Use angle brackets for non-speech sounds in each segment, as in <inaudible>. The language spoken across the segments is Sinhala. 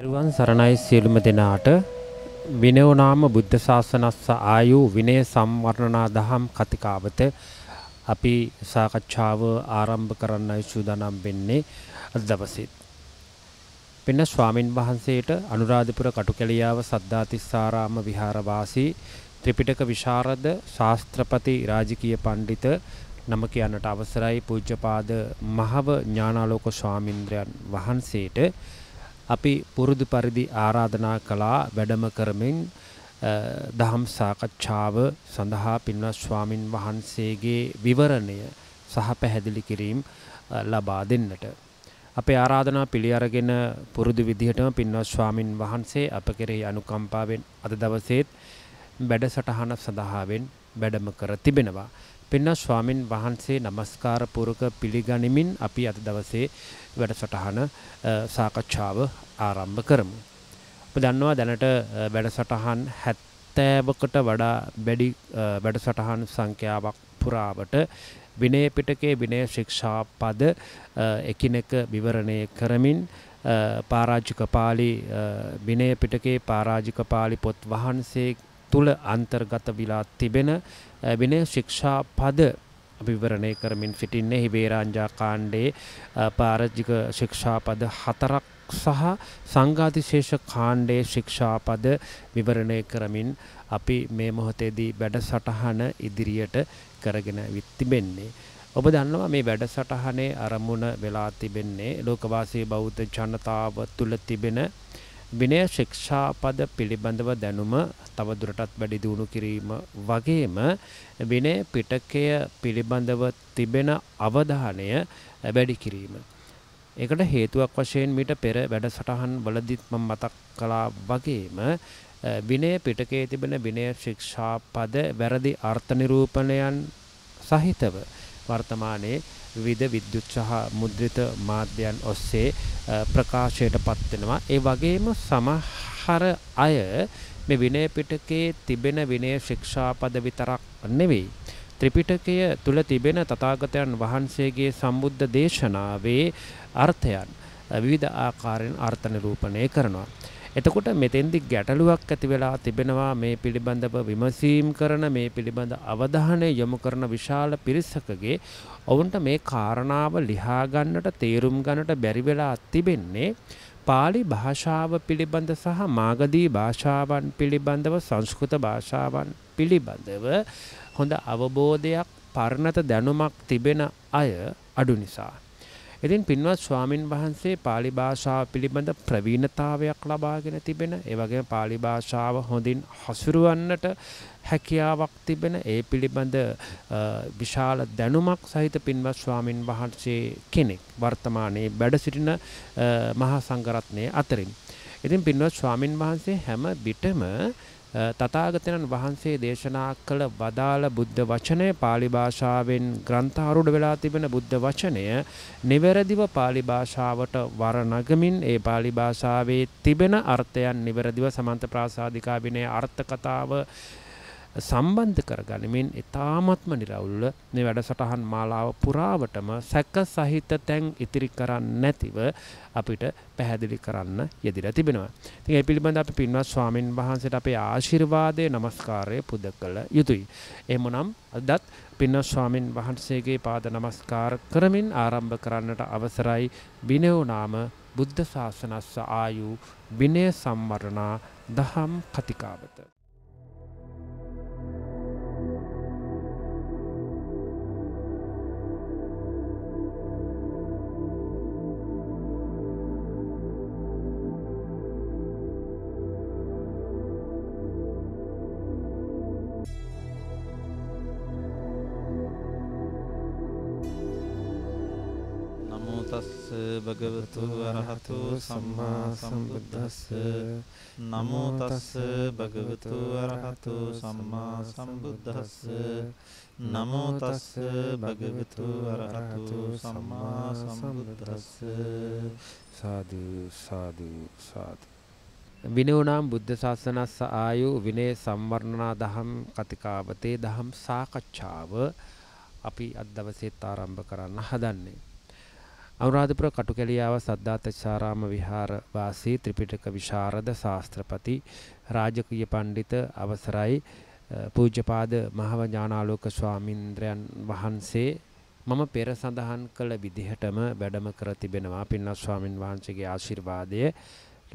එරුවන් සරණයි සියලුම දෙනාට විනෝනාම බුද්ධ ශාසනස්ස ආයු විනය සම්වර්ණනා දහම් කතිකාවත අපි සාකච්ඡාව ආරම්භ කරන්නයි සූදානම් වෙන්නේ අද දවසේ. පින්න ස්වාමින් වහන්සේට අනුරාධපුර කටුකැලියාව සද්ධාතිස්සාරාම විහාරවාසී ත්‍රිපිටක විශාරද ශාස්ත්‍රපති රාජකීය පඬිත නම කියන්නට අවසරයි පූජ්‍යපාද මහව ඥානාලෝක ස්වාමින්ද්‍රයන් වහන්සේට අපි පුරුදු පරිදි ආරාධනා කළා වැඩම කරමින් දහම් සාකච්ඡාව සඳහා පින්වත් ස්වාමින් වහන්සේගේ විවරණය සහ පැහැදිලි කිරීම ලබා දෙන්නට. අපේ ආරාධනා පිළි අරගෙන පුරුදු විදිහටම පින්වත් ස්වාමින් වහන්සේ අප කෙරෙහි අනුකම්පාවෙන් අද දවසේත් වැඩසටහන සඳහාවෙන් වැඩම කර තිබෙනවා. පින්නා ස්වාමින් වහන්සේ নমස්කාර පූරක පිළිගනිමින් අපි අද දවසේ වැඩසටහන සාකච්ඡාව ආරම්භ කරමු. ඔබ දන්නවා දැනට වැඩසටහන් 70කට වඩා වැඩි වැඩසටහන් සංඛ්‍යාවක් පුරාවට විනය පිටකේ විනය ශික්ෂා පද එකිනෙක විවරණය කරමින් පාරාජික පාළි විනය පිටකේ පාරාජික පාළි පොත් වහන්සේ තුල අන්තර්ගත විලා තිබෙන විනය ශික්ෂා පද අභිවරණය කරමින් සිටින්නේ හිබේරාංජා කාණ්ඩේ පාරජික ශික්ෂාපද හතරක් සහ සංඝාතිශේෂ කාණ්ඩේ ශික්ෂාපද විවරණය කරමින් අපි මේ මොහොතේදී වැඩසටහන ඉදිරියට කරගෙන තිබෙන්නේ. ඔබ දන්නවා මේ වැඩසටහනේ අරමුණ වෙලා තිබෙන්නේ ලෝකවාසී බෞද්ධ ජනතාව තුළ තිබෙන විනය ශික්ෂාපද පිළිබඳව දැනුම තවදුරටත් වැඩි දියුණු කිරීම වගේම විනය පිටකය පිළිබඳව තිබෙන අවධානය වැඩි කිරීම. ඒකට හේතුවක් වශයෙන් මිට පෙර වැඩසටහන් වලදිත් මම මතක් කළා වගේම විනය පිටකයේ තිබෙන විනය ශික්ෂාපද වැරදි අර්ථ නිරූපණයන් සහිතව වර්තමානයේ විවිධ විද්‍යුත් සහ මුද්‍රිත මාධ්‍යයන් ඔස්සේ ප්‍රකාශයට පත් වෙනවා. ඒ වගේම සමහර අය මේ විනය පිටකයේ තිබෙන විනය ශික්ෂාපද විතරක් නෙවෙයි ත්‍රිපිටකය තුල තිබෙන තථාගතයන් වහන්සේගේ සම්බුද්ධ දේශනාවේ අර්ථයන් විවිධ ආකාරයෙන් අර්ථ නිරූපණය කරනවා. එතකොට මෙතෙන්දි ගැටලුවක් ඇති වෙලා තිබෙනවා මේ පිළිබඳව විමසීම් කරන මේ පිළිබඳ අවධානය යොමු කරන විශාල පිරිසකගේ ඔවුන්ට මේ කාරණාව ලිහා ගන්නට තේරුම් ගන්නට බැරි වෙලා තිබෙන්නේ පාලි භාෂාව පිළිබඳ සහ මාගදී භාෂාවන් පිළිබඳව සංස්කෘත භාෂාවන් පිළිබඳව හොඳ අවබෝධයක් පරණත දැනුමක් තිබෙන අය අඩු නිසා ඉතින් පින්වත් ස්වාමින් වහන්සේ pāli භාෂාව පිළිබඳ ප්‍රවීණතාවයක් ලබාගෙන තිබෙන, ඒ වගේම pāli භාෂාව හොඳින් හසුරවන්නට හැකියාවක් තිබෙන ඒ පිළිබඳ විශාල දැනුමක් සහිත පින්වත් ස්වාමින් වහන්සේ කෙනෙක් වර්තමානයේ වැඩ සිටින මහා සංඝරත්නයේ අතරින්. ඉතින් පින්වත් ස්වාමින් වහන්සේ හැම විටම තථාගතයන් වහන්සේ දේශනා කළ වදාළ බුද්ධ වචනය pāli භාෂාවෙන් ග්‍රන්ථාරූඪ වෙලා තිබෙන බුද්ධ වචනය නිවැරදිව pāli භාෂාවට වරණගමින් ඒ pāli භාෂාවේ තිබෙන අර්ථයන් නිවැරදිව සමන්ත ප්‍රාසාදිකා විනය අර්ථ කතාව සම්බන්ධ කරගනිමින් ඉතාමත්ම නිරවුල්ල මේ වැඩසටහන් මාලාව පුරාවටම සැක සහිත තැන් ඉතිරි කරන්න නැතිව අපිට පැහැදිලි කරන්න යෙදිලා තිබෙනවා. ඉතින් ඒ පිළිබඳ අපි පින්වත් ස්වාමින් වහන්සේට අපේ ආශිර්වාදය নমස්කාරය පුද කළ යුතුයි. එහෙමනම් අදත් පින්වත් ස්වාමින් වහන්සේගේ පාද নমස්කාර කරමින් ආරම්භ කරන්නට අවසරයි බිනෝ නාම බුද්ධ ශාසනස්ස ආයු විනය සම්මරණා දහම් කතිකාවත භගවතු අරහතු සම්මා සම්බුද්දස්ස නමෝ තස්ස භගවතු අරහතු සම්මා සම්බුද්දස්ස නමෝ තස්ස භගවතු අරහතු සම්මා සම්බුද්දස්ස සාදු සාදු සාදු විනෝනම් බුද්ධ ශාසනස්ස ආයු විනේ සම්වර්ණනා දහම් කතිකාවතේ දහම් සාකච්ඡාව අපි අද දවසේත් ආරම්භ කරන්න හදන්නේ අනුරාධපුර කටුකැලියාව සද්ධාතචාරාම විහාර වාසී ත්‍රිපිටක විශාරද ශාස්ත්‍රපති රාජකීය පඬිත අවසරයි පූජ්‍යපාද මහව ඥානාලෝක ස්වාමින්ද්‍රයන් වහන්සේ මම පෙර සඳහන් කළ විදිහටම වැඩම කර තිබෙනවා පින්වත් ස්වාමින් වහන්සේගේ ආශිර්වාදය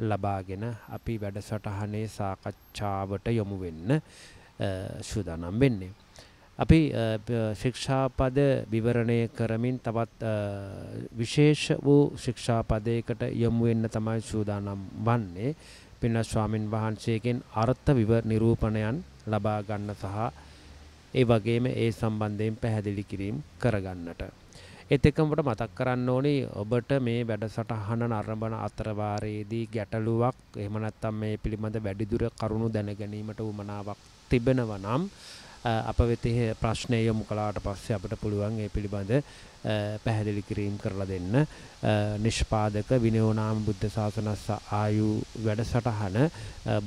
ලබාගෙන අපි වැඩසටහනේ සාකච්ඡාවට යොමු වෙන්න සූදානම් වෙන්නේ අපි ශික්ෂාපද විවරණය කරමින් තවත් විශේෂ වූ ශික්ෂාපදයකට යොමු වෙන්න තමයි සූදානම් වන්නේ පින්න ස්වාමින් වහන්සේගෙන් අර්ථ විව නිරූපණයන් ලබා ගන්න සහ ඒ වගේම ඒ සම්බන්ධයෙන් පැහැදිලි කිරීම් කරගන්නට ඒත් එක්කමට මතක් කරන්න ඕනේ ඔබට මේ වැඩසටහන නරඹන අතරවාරයේදී ගැටලුවක් එහෙම නැත්නම් මේ පිළිබඳ වැඩිදුර කරුණු දැන ගැනීමට උවමනාවක් තිබෙනවා නම් අප වෙතේ ප්‍රශ්නය යොමු කලාට පස්සේ අපට පුළුවන් ඒ පිළිබඳ පැහැදිලි කිරීම් කරලා දෙන්න නිෂ්පාදක විනෝනාම බුද්ධ ශාසනස්ස ආයු වැඩසටහන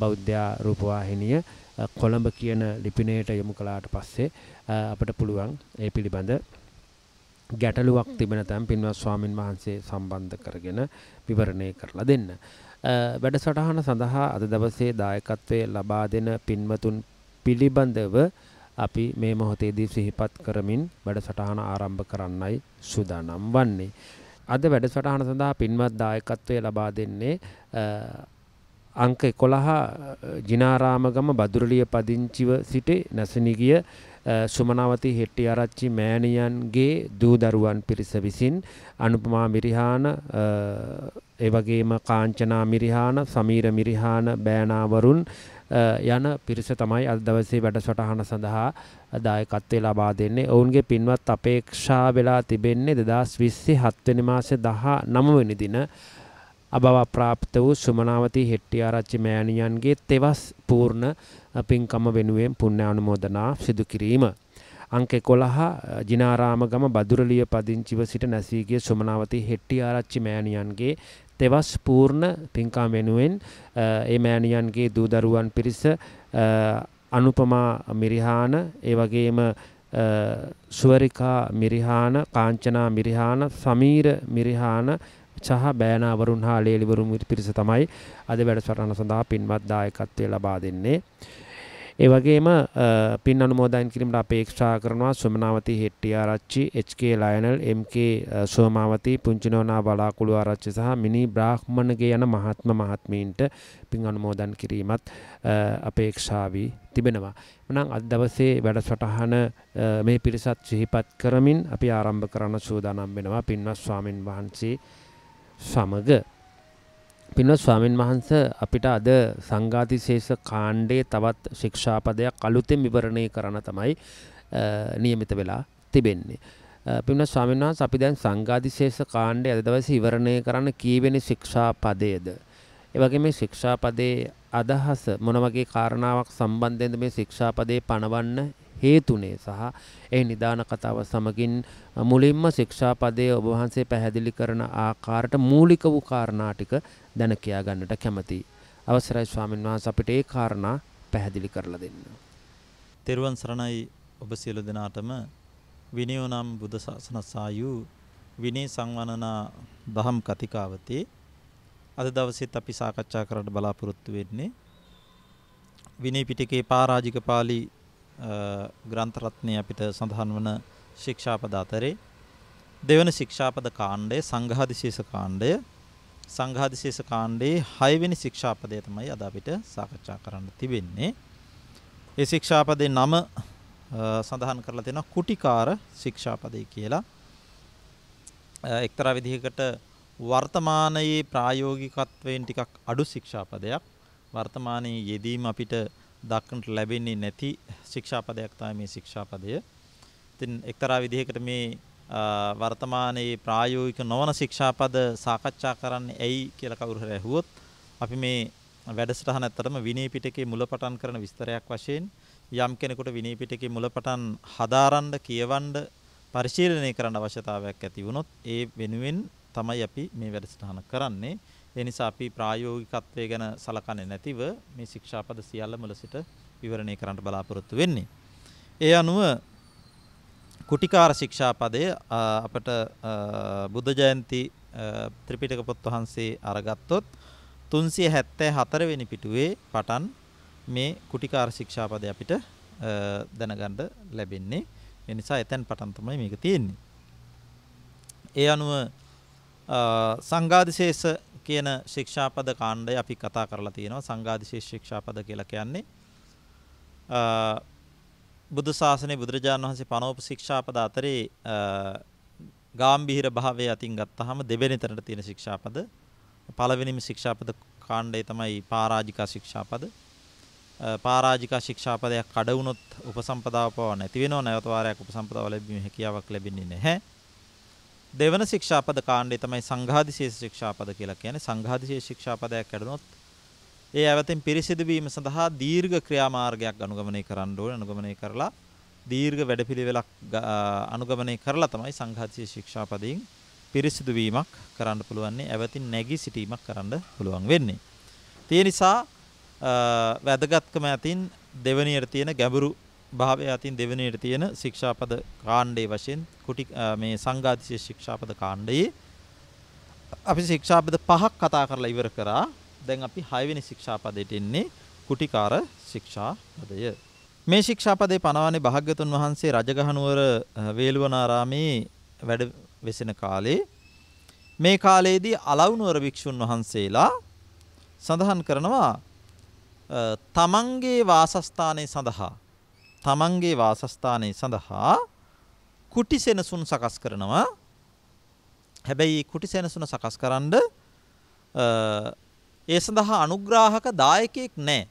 බෞද්ධා රූපවාහිනිය කොළඹ කියන ලිපිනයට යොමු කලාට පස්සේ අපට පුළුවන් ඒ පිළිබඳ ගැටලුවක් තිබෙන තැන් පින්වත් ස්වාමින් වහන්සේ සම්බන්ධ කරගෙන විවරණය කරලා දෙන්න. වැඩසටහන සඳහා අද දවසේ දායකත්වය ලබා දෙන පින්වතුන් පිළිබඳව අපි මේ මොහොතේදී සිහිපත් කරමින් වැඩසටහන ආරම්භ කරන්නයි සූදානම් වන්නේ. අද වැඩසටහන සඳහා පින්වත් දායකත්වය ලබා දෙන්නේ අංක 11 ජිනාරාමගම බදුරළිය පදිංචිව සිට නැසෙනගිය සුමනවති හෙට්ටිආරච්චි මෑණියන්ගේ දූ දරුවන් පිරිස විසින් අනුපමා මිරිහාන ඒ වගේම කාංචනා මිරිහාන සමීර මිරිහාන බෑනාවරුන් යන පිරිස තමයි අද දවසේ වැඩසටහන සඳහා දායකත්වය ලබා දෙන්නේ. ඔවුන්ගේ පින්වත් අපේක්ෂා වෙලා තිබෙන්නේ 2027 වෙනි මාසේ 19 වෙනි දින අභව ප්‍රාප්ත වූ සුමනාවති හෙට්ටිආරච්චි මෑණියන්ගේ තෙවස් පූර්ණ පින්කම වෙනුවෙන් පුණ්‍ය අනුමෝදනා සිදු කිරීම. අංක 11 ජිනාරාම ගම බදුරලිය පදිංචිව සිට නැසීගේ සුමනාවති හෙට්ටිආරච්චි මෑණියන්ගේ තෙවස් පූර්ණ පින්කම් වෙනුවෙන් ඒ මෑණියන්ගේ දූ දරුවන් පිරිස අනුපමා මිරිහාන ඒ වගේම සුවරිකා මිරිහාන කාංචනා මිරිහාන සමීර මිරිහාන සහ බෑනාවරුන් හා ලේලිවරුන් පිරිස තමයි අද වැඩසටහන සඳහා පින්වත් දායකත්වය ලබා දෙන්නේ. ඒ වගේම පින් අනුමෝදන් කිරීමට අපේක්ෂා කරනවා Sumanawathi Hetti Arachchi HK Lionel MK Somawathi Punchinona Balakulu Arachchi සහ මිනි බ්‍රාහ්මණගේ යන මහත්ම මහත්මීන්ට පින් අනුමෝදන් කිරීමත් අපේක්ෂා වී තිබෙනවා. එනම් අද දවසේ වැඩසටහන මේ පිරිසත් සිහිපත් කරමින් අපි ආරම්භ කරන්න සූදානම් වෙනවා පින්වත් ස්වාමින් වහන්සේ සමග පින්වත් ස්වාමින් වහන්ස අපිට අද සංඝාතිශේෂ කාණ්ඩයේ තවත් ශික්ෂාපදයක් අලුතෙන් විවරණය කරන තමයි નિયમિત වෙලා තිබෙන්නේ. පින්වත් ස්වාමීන් වහන්සේ අපි දැන් සංඝාතිශේෂ කාණ්ඩය අද දවසේ විවරණය කරන්න කීවෙනි ශික්ෂාපදයේද? ඒ වගේම මේ ශික්ෂාපදයේ අදහස මොන වගේ කාරණාවක් සම්බන්ධයෙන්ද මේ ශික්ෂාපදේ පනවන්න හේතුනේ සහ ඒ නිදාන කතාව සමගින් මුලින්ම ශික්ෂාපදයේ ඔබ වහන්සේ පැහැදිලි කරන ආකාරයට මූලික වූ කාරණා ටික දැන කියා ගන්නට කැමතියි. අවසරයි ස්වාමීන් වහන්සේ අපිට ඒ කාරණා පැහැදිලි කරලා දෙන්න. තෙරුවන් සරණයි ඔබ සියලු දෙනාටම විනයෝ නම් බුද්ධ ශාසන සායු විනය සංවනනා දහම් කතිකාවතේ අද දවසෙත් අපි සාකච්ඡා කරන්න බලාපොරොත්තු වෙන්නේ විනය පිටකේ පරාජික පාළි ග්‍රන්ථ රත්නයේ අපිට සඳහන් වන ශික්ෂාපද අතරේ දෙවන ශික්ෂාපද කාණ්ඩය සංඝාදිශේෂ කාණ්ඩය සංඝාදිශේෂ කාණ්ඩයේ 6 වෙනි ශික්ෂාපදය තමයි අද අපිට සාකච්ඡා කරන්න තිබෙන්නේ. ඒ ශික්ෂාපදේ නම සඳහන් කරලා තියෙනවා කුටිකාර ශික්ෂාපදේ කියලා. එක්තරා විදිහකට වර්තමානයේ ප්‍රායෝගිකත්වයෙන් ටිකක් අඩු ශික්ෂාපදයක්. වර්තමානයේ යෙදීම අපිට දක්නට ලැබෙන්නේ නැති ශික්ෂාපදයක් තමයි මේ ශික්ෂාපදය. ඉතින් එක්තරා විදිහකට මේ වර්තමානයේ ප්‍රායෝගික නොවන ශික්ෂාපද සාකච්ඡා කරන්නේ ඇයි කියලා කවුරු හරි ඇහුවොත් අපි මේ වැඩසටහන ඇත්තටම විනය පිටකේ මුලපටන් කරන විස්තරයක් වශයෙන් යම් කෙනෙකුට විනය පිටකේ මුලපටන් හදාරන්න කියවන්න පරිශීලනය කරන්න අවශ්‍යතාවයක් ඇති වුණොත් ඒ වෙනුවෙන් තමයි අපි මේ වැඩසටහන කරන්නේ. ඒ නිසා අපි ප්‍රායෝගිකත්වය ගැන සලකන්නේ නැතිව මේ ශික්ෂාපද සියල්ල මුල සිට විවරණය කරන්න බලාපොරොත්තු වෙන්නේ. ඒ අනුව කුටිකාර ශික්ෂාපදය අපට බුද්ධ ජයන්ති ත්‍රිපිටක පොත් වහන්සේ අරගත්තොත් 374 වෙනි පිටුවේ පටන් මේ කුටිකාර ශික්ෂාපදය අපිට දැනගන්න ලැබෙන්නේ. ඒ නිසා එතෙන් පටන් තමයි මේක තියෙන්නේ. ඒ අනුව සංඝාදිශේෂ කියන ශික්ෂාපද කාණ්ඩය අපි කතා කරලා තියෙනවා සංඝාදිශේෂ ශික්ෂාපද කියලා කියන්නේ බුදු සාසනේ බුදුරජාණන් වහන්සේ පනවපු ශික්ෂාපද අතරේ ගාම්භීර භාවය අතින් ගත්තාම දෙවෙනි තැනට තියෙන ශික්ෂාපද පළවෙනිම ශික්ෂාපද කාණ්ඩය තමයි පරාජිකා ශික්ෂාපද පරාජිකා ශික්ෂාපදයක් කඩ වුණොත් උපසම්පදාව පව නැති වෙනව නැවත වාරයක් උපසම්පදාව ලැබීමේ හැකියාවක් ලැබෙන්නේ නැහැ දෙවන ශික්ෂාපද කාණ්ඩේ තමයි සංඝාදිශේෂ ශික්ෂාපද කියලා කියන්නේ සංඝාදිශේෂ ශික්ෂාපදයක් ඇරනොත් ඒ ඇවතින් පිරිසිදු වීම සඳහා දීර්ඝ ක්‍රියාමාර්ගයක් අනුගමනය කරන්න ඕනේ අනුගමනය කරලා දීර්ඝ වැඩපිළිවෙලක් අනුගමනය කරලා තමයි සංඝාදිශේෂ ශික්ෂාපදයෙන් පිරිසිදු වීමක් කරන්න පුළුවන්. ඇවතින් නැගී සිටීමක් කරන්න පුළුවන් වෙන්නේ. ඒ නිසා වැදගත්කම ඇතින් දෙවනියට තියෙන ගැඹුරු භාවය අතින් දෙවෙනියට තියෙන ශික්ෂාපද කාණ්ඩයේ වශයෙන් කුටි මේ සංඝාතිශය ශික්ෂාපද කාණ්ඩයේ අපි ශික්ෂාපද පහක් කතා කරලා ඉවර කරා. දැන් අපි 6 වෙනි ශික්ෂාපදයට එන්නේ කුටිකාර ශික්ෂාපදය. මේ ශික්ෂාපදේ පනවන්නේ භාග්‍යතුන් වහන්සේ රජගහනුවර වේළුවනාරාමේ වැඩ වෙසෙන කාලේ මේ කාලයේදී අලව්නුවර භික්ෂුන් වහන්සේලා සඳහන් කරනවා තමන්ගේ වාසස්ථානය සඳහා තමන්ගේ වාසස්ථානය සඳහා කුටි සෙනසුන් සකස් කරනවා හැබැයි කුටි සෙනසුන සකස් කරන්න ඒ සඳහා අනුග්‍රාහක දායකයෙක් නෑ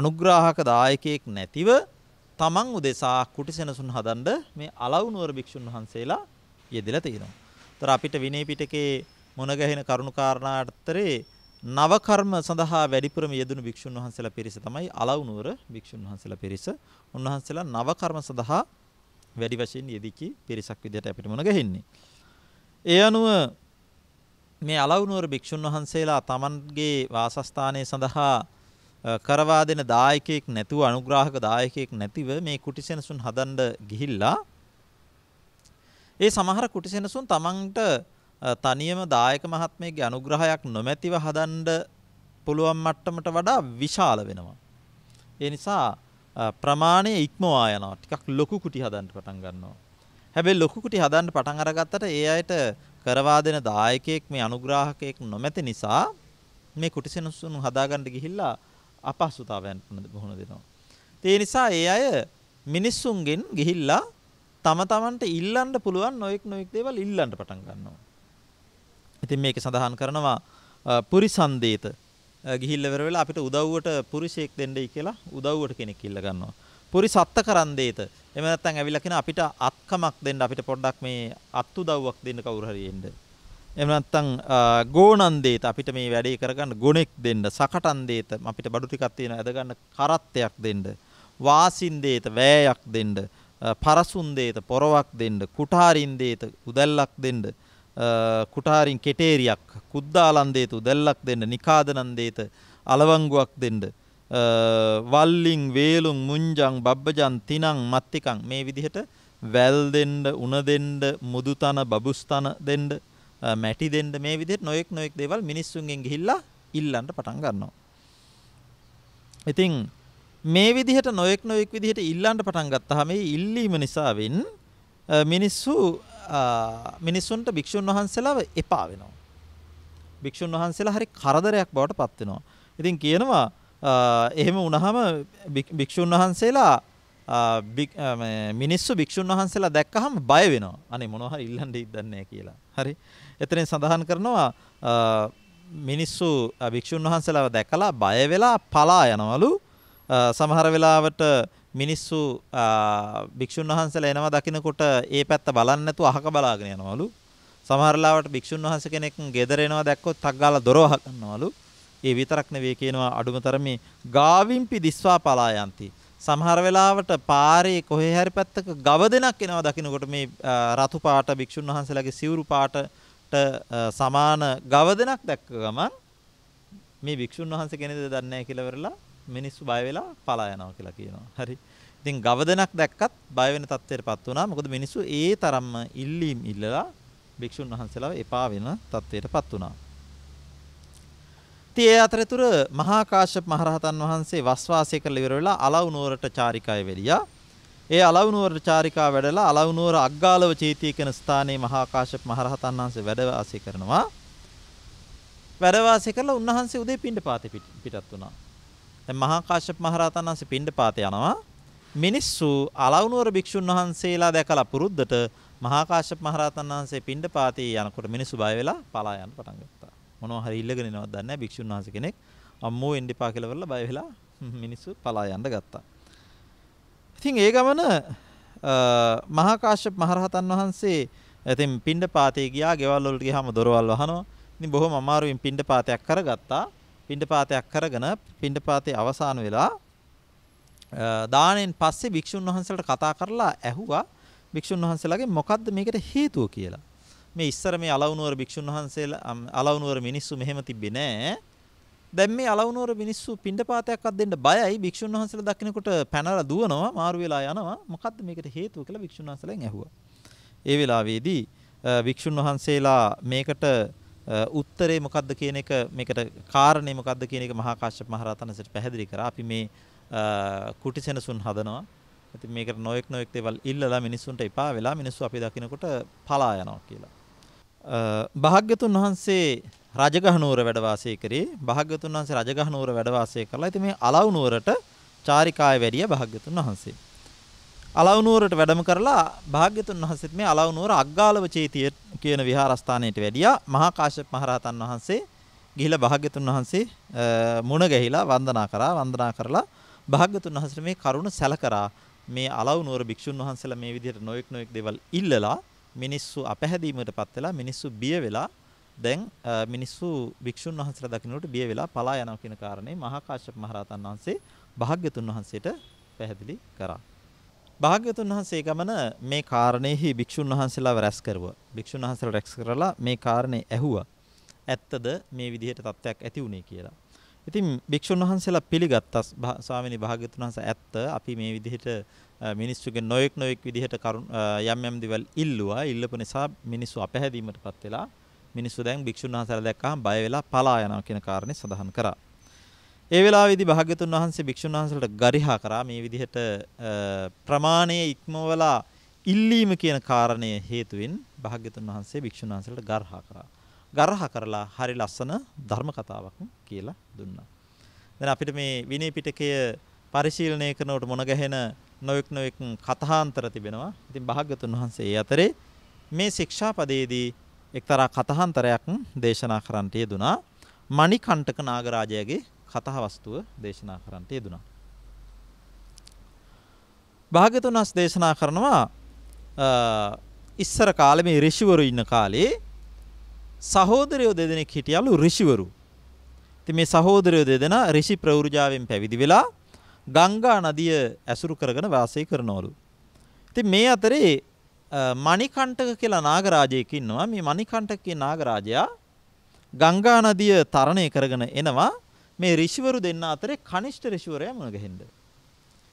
අනුග්‍රාහක දායකයෙක් නැතිව තමන් උදෙසා කුටි සෙනසුන් හදන්ඩ මේ අලවුනුවර භික්‍ෂූන් වහන්සේලා යෙදිල තියෙනවා. තර අපිට විනේ පිටකේ මොනගැහෙන කරුණු කාරණාටතරේ නවකර්ම සඳහා වැඩිපුරම යෙදුණු භික්ෂුන් වහන්සේලා පිරිස තමයි අලවුනුවර භික්ෂුන් වහන්සේලා පිරිස. උන්වහන්සේලා නවකර්ම සඳහා වැඩි වශයෙන් යෙදිච්ච පිරිසක් විදිහට අපිට මුණ ගැහින්නේ. ඒ අනුව මේ අලවුනුවර භික්ෂුන් වහන්සේලා තමන්ගේ වාසස්ථානය සඳහා කරවා දෙන දායකයෙක් නැතුව අනුග්‍රාහක දායකයෙක් නැතිව මේ කුටිසෙනසුන් හදන්න ගිහිල්ලා ඒ සමහර කුටිසෙනසුන් තමන්ට තනියම දායක මහත්මයගේ අනුග්‍රහයක් නොමැතිව හදන්න පුළුවන් මට්ටමට වඩා විශාල වෙනවා. ඒ නිසා ප්‍රමාණය ඉක්මවා යනවා. ටිකක් ලොකු කුටි හදන්න පටන් ගන්නවා. හැබැයි ලොකු කුටි හදන්න පටන් අරගත්තට ඒ අයට කරවා දෙන දායකයෙක් මේ අනුග්‍රාහකයෙක් නොමැති නිසා මේ කුටි සෙනසුන් හදාගන්න ගිහිල්ලා අපහසුතාවයන් මුහුණ දෙනවා. ඒ නිසා ඒ අය මිනිස්සුන්ගෙන් ගිහිල්ලා තම තමන්ට ඉල්ලන්න පුළුවන් නොයෙක් නොයෙක් දේවල් ඉල්ලන්න පටන් ගන්නවා. ඉතින් මේකේ සඳහන් කරනවා පුරිසන්දේත ගිහිල්ලවර වෙලා අපිට උදව්වට පුරුෂයෙක් දෙන්නයි කියලා උදව්වට කෙනෙක් ඉල්ල ගන්නවා. පුරි සත්ත කරන්දේත. එහෙම නැත්නම් ඇවිල්ලා කියන අපිට අත්කමක් දෙන්න අපිට පොඩ්ඩක් මේ අත් උදව්වක් දෙන්න කවුරු හරි එන්න. එහෙම නැත්නම් ගෝණන්දේත අපිට මේ වැඩේ කරගන්න ගුණෙක් දෙන්න. සකටන්දේත අපිට බඩු ටිකක් තියෙන ඇද ගන්න කරත්තයක් දෙන්න. වාසින්දේත වෑයක් දෙන්න. පරසුන්දේත පොරවක් දෙන්න. කුටාරින්දේත උදැල්ලක් දෙන්න. කුටාරින් කෙටේරියක් කුද්දාලන්දේතු දැල්ලක් දෙන්න නිකාදනන්දේත අලවංගුවක් දෙන්න. වල්ලිං වේලුම් මුංජං බබ්බජන් තිනං මත්තිකං මේ විදිහට වැල් දෙන්ඩ උනදෙන්ඩ මුදුතන බබුස්තන දෙන්ඩ මැටි දෙන්න මේ විදිහට නොයෙක් නොයෙක් දේවල් මිනිස්සුන්ගෙන් ගිහිල්ලා ඉල්ලන්න පටන් ගන්නවා. ඉතින් මේ විදිහට නොයෙක් නොයෙක් විදිහට ඉල්ලන්න පටන් ගත්තාම ඉල්ලීම නිසාවෙන් මිනිස්සු මිනිස්සුන්ට භික්ෂුන් වහන්සේලාව එපා වෙනවා. භික්ෂුන් වහන්සේලා හරි කරදරයක් බවට පත් වෙනවා. ඉතින් කියනවා එහෙම වුණාම භික්ෂුන් වහන්සේලා මිනිස්සු භික්ෂුන් වහන්සේලා දැක්කහම බය වෙනවා. අනේ මොනවා හරි ඉල්ලන්න ඉද්දන්නේ කියලා. හරි. එතනින් සඳහන් කරනවා මිනිස්සු භික්ෂුන් වහන්සේලාව දැකලා බය වෙලා පලා යනවලු. සමහර වෙලාවට මිනිස්සු භික්ෂුන් වහන්සේලා එනවා දකින්නකොට ඒ පැත්ත බලන්නේ නැතුව අහක බලාගෙන යනවලු. සමහර ලාවට භික්ෂුන් වහන්සේ කෙනෙක් ගෙදර එනවා දැක්කොත් තක් ගාලා දොර වහගන්නවලු. ඒ විතරක් නෙවෙයි කියනවා අඩුමතරමේ ගාවිම්පි දිස්වා පලායන්ති. සමහර වෙලාවට පාරේ කොහේ හරි පැත්තක ගව දෙනක් එනවා දකින්නකොට මේ රතු පාට භික්ෂුන් වහන්සේලාගේ සිවුරු පාටට සමාන ගව දෙනක් දැක්ක ගමන් මේ භික්ෂුන් වහන්සේ කෙනෙක්ද දන්නේ නැහැ කියලා වෙරලා මිනිස්සු බය වෙලා පලා යනවා කියලා කියනවා. හරි. ඉතින් ගවදනක් දැක්කත් බය වෙන තත්ත්වයටපත් වුණා. මොකද මිනිස්සු ඒ තරම්ම ඉල්ලීම් ඉල්ලලා භික්ෂුන් වහන්සේලාව එපා වෙන තත්ත්වයටපත් වුණා. ඉතින් ඒ අතරතුර මහා කාශ්‍යප මහරහතන් වහන්සේ වස්වාසය කරලා ඉවර වෙලා අලව් නුවරට චාරිකාය වෙලියා. ඒ අලව් නුවරට චාරිකා වැඩලා අලව් නුවර අග්ගාලව චේතිය කියන ස්ථානයේ මහා කාශ්‍යප මහරහතන් වහන්සේ වැඩවාසය කරනවා. වැඩවාසය කරලා උන්වහන්සේ උදේ පින්ඩ පාතේ පිටත් වුණා. දැන් මහා කාශ්‍යප මහරහතන් වහන්සේ පිණ්ඩපාත යනවා. මිනිස්සු අලවුනුවර භික්ෂුන් වහන්සේලා දැකලා පුරුද්දට මහා කාශ්‍යප මහරහතන් වහන්සේ පිණ්ඩපාතේ යනකොට මිනිස්සු බය වෙලා පලා යන්න පටන් ගත්තා. මොනවා හරි ඉල්ලගෙන එනවද දන්නේ නැහැ භික්ෂුන් වහන්සේ කෙනෙක්. අම්මෝ එන්න එපා කියලා වරලා බය වෙලා <laughs> මිනිස්සු පලා යන්න ගත්තා. ඉතින් ඒ ගමන මහා කාශ්‍යප මහරහතන් වහන්සේ ඉතින් පිණ්ඩපාතේ ගියා, ගෙවල් වලට ගියාම දොරවල් වහනවා. ඉතින් බොහොම අමාරුවෙන් පිණ්ඩපාතයක් කරගත්තා. පිණ්ඩපාතයක් කරගෙන පිණ්ඩපාතේ අවසාන වෙලා දාණයෙන් පස්සේ භික්ෂුන් වහන්සේලාට කතා කරලා ඇහුවා භික්ෂුන් වහන්සේලාගේ මොකද්ද මේකට හේතුව කියලා. මේ ඉස්සර මේ අලවුනුවර භික්ෂුන් වහන්සේලා අලවුනුවර මිනිස්සු මෙහෙම තිබ්බේ නෑ. දැන් මේ අලවුනුවර මිනිස්සු පිණ්ඩපාතයක්වත් දෙන්න බයයි භික්ෂුන් වහන්සේලා දකින්නකොට පැනලා දුවනවා මාරු වෙලා යනවා. මොකද්ද මේකට හේතුව කියලා භික්ෂුන් වහන්සේලාගෙන් ඇහුවා. ඒ වෙලාවේදී භික්ෂුන් වහන්සේලා මේකට උත්තරේ මොකද්ද කියන එක මේකට කාරණේ මොකද්ද කියන එක මහා කාශ්‍යප මහ රහතන් වහන්සේට පැහැදිලි කරා. අපි මේ කුටිසෙනසුන් හදනවා. ඉතින් මේකට නොඑක් නොඑක් දේවල් ඉල්ලලා මිනිස්සුන්ට එපා වෙලා මිනිස්සු අපි දකින්නකොට පලා යනවා කියලා. භාග්‍යතුන් වහන්සේ රජගහ නුවර වැඩ වාසය කරේ. භාග්‍යතුන් වහන්සේ රජගහ නුවර වැඩ වාසය කළා. ඉතින් මේ අලව් නුවරට චාරිකාය වැඩිය භාග්‍යතුන් වහන්සේ. අලව් නුවරට වැඩම කරලා භාග්‍යතුන් වහන්සේත් මේ අලව් නුවර අග්ගාලව චේතියට කියන විහාරස්ථානයට වැඩියා මහා කාශ්‍යප මහරහතන් වහන්සේ ගිහිලා භාග්‍යතුන් වහන්සේ මුණ ගැහිලා වන්දනා කරා වන්දනා කරලා භාග්‍යතුන් වහන්සේට මේ කරුණ සැලකරා මේ අලව් නුවර භික්ෂුන් වහන්සේලා මේ විදිහට නොයෙක් නොයෙක් දේවල් ඉල්ලලා මිනිස්සු අපැහැදීමකටපත් වෙලා මිනිස්සු බිය වෙලා දැන් මිනිස්සු භික්ෂුන් වහන්සේලා දකින්නට බිය වෙලා පලා යනවා කියන කාරණේ මහා කාශ්‍යප මහරහතන් වහන්සේ භාග්‍යතුන් වහන්සේට පැහැදිලි කරා. භාග්‍යවතුන් වහන්සේ ගමන මේ කාරණේහි භික්ෂුන් වහන්සේලාව රැස් කරුවා. භික්ෂුන් වහන්සේලා රැස් කරලා මේ කාරණේ ඇහුවා. ඇත්තද මේ විදිහට තත්ත්වයක් ඇති වුණේ කියලා. ඉතින් භික්ෂුන් වහන්සේලා පිළිගත්තා ස්වාමිනී භාග්‍යවතුන් වහන්සේ ඇත්ත අපි මේ විදිහට මිනිස්සුගෙන් නොයෙක් නොයෙක් විදිහට යම් යම් දේවල් ඉල්ලුවා. ඉල්ලපු නිසා මිනිස්සු අපහැදීමටපත් වෙලා මිනිස්සු දැන් භික්ෂුන් වහන්සේලා දැක්කහම බය වෙලා පලා යනවා කියන කාරණේ සඳහන් කරා. ඒ වෙලාවේදී භාග්‍යතුන් වහන්සේ භික්ෂුන් වහන්සේලට ගරිහා කරා මේ විදිහට ප්‍රමාණයේ ඉක්මවලා ඉල්ලීම කියන කාරණය හේතුවෙන් භාග්‍යතුන් වහන්සේ භික්ෂුන් වහන්සේලට ගර්හා කරා. ගර්හා කරලා හරි ලස්සන ධර්ම කතාවක් කියලා දුන්නා. දැන් අපිට මේ විනය පිටකය පරිශීලනය කරනකොට මොන ගැහෙන නොයෙක් නොයෙක් කතාන්තර තිබෙනවා. ඉතින් භාග්‍යතුන් වහන්සේ ඒ අතරේ මේ ශික්ෂාපදයේදී එක්තරා කතාන්තරයක් දේශනා කරන්නට යෙදුනා. මණිකණ්ඨක නාගරාජයාගේ කතා වස්තුව දේශනා කරන්නට යෙදුණා. භාග්‍යතුන් වහන්සේ දේශනා කරනවා ඉස්සර කාලේ මේ ඍෂිවරු ඉන්න කාලේ සහෝදරයෝ දෙදෙනෙක් හිටියලු ඍෂිවරු. ඉතින් මේ සහෝදරයෝ දෙදෙනා ඍෂි ප්‍රවෘජාවෙන් පැවිදි වෙලා ගංගා නදිය ඇසුරු කරගෙන වාසය කරනවලු. ඉතින් මේ අතරේ මණිකණ්ඨක කියලා නාගරාජයෙක් ඉන්නවා. මේ මණිකණ්ඨක කියන නාගරාජයා ගංගා නදිය තරණය කරගෙන එනවා. මේ ඍෂිවරු දෙන්න අතරේ කනිෂ්ඨ ඍෂිවරයා මුණ ගැහෙන්න.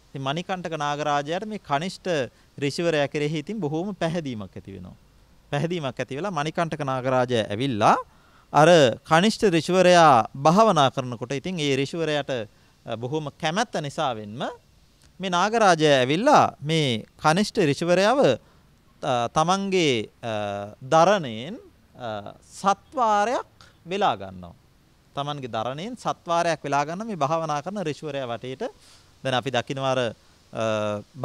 ඉතින් මණිකණ්ඨක නාගරාජයාට මේ කනිෂ්ඨ ඍෂිවරයා කෙරෙහි ඉතින් බොහෝම පැහැදීමක් ඇති වෙනවා. පැහැදීමක් ඇති වෙලා මණිකණ්ඨක නාගරාජයා ඇවිල්ලා අර කනිෂ්ඨ ඍෂිවරයා භාවනා කරනකොට ඉතින් ඒ ඍෂිවරයාට බොහෝම කැමැත්ත නිසාවෙන්ම මේ නාගරාජයා ඇවිල්ලා මේ කනිෂ්ඨ ඍෂිවරයාව තමන්ගේ දරණයෙන් සත්වාරයක් වෙලා ගන්නවා. Tamanගේ දරණයෙන් සත්වාරයක් වෙලා ගන්න මේ භාවනා කරන ඍෂිවරයා වටේට දැන් අපි දකිනවා අර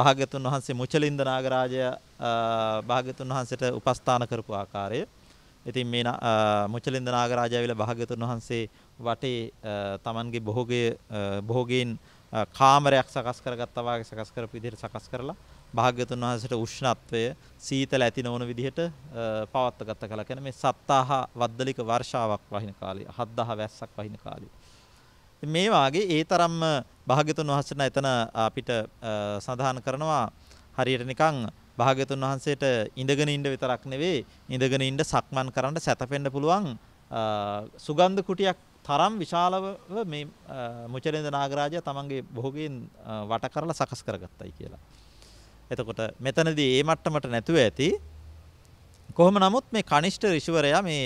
භාග්‍යතුන් වහන්සේ මුචලින්ද නාගරාජය භාග්‍යතුන් වහන්සේට උපස්ථාන කරපු ආකාරය. ඉතින් මේ මුචලින්ද නාගරාජය ඇවිල්ලා භාග්‍යතුන් වහන්සේ වටේ Tamanගේ භෝගයේ භෝගයෙන් කාමරයක් සකස් කරගත්තා වගේ සකස් කරපු විදිහට සකස් කරලා භාග්‍යතුන් වහන්සේට උෂ්ණත්වය සීතල ඇති නොවන විදිහට පවත්වාගත කළා. කියන්නේ මේ සත්තාහ වද්දලික වර්ෂාවක් වහින කාලේ 7000 වැස්සක් වහින කාලේ. මේ වාගේ ඒ තරම්ම භාග්‍යතුන් වහන්සේන එතන අපිට සඳහන් කරනවා හරියට නිකන් භාග්‍යතුන් වහන්සේට ඉඳගෙන ඉන්න විතරක් නෙවෙයි ඉඳගෙන ඉන්න සක්මන් කරන්න සැතපෙන්න පුළුවන් සුගන්ධ කුටියක් තරම් විශාලව මේ මුචලින්ද නාගරාජයා තමන්ගේ භෝගයෙන් වට කරලා සකස් කරගත්තයි කියලා. එතකොට මෙතනදී ඒ මට්ටමට නැතුව ඇති කොහොම නමුත් මේ කනිෂ්ඨ ඍෂිවරයා මේ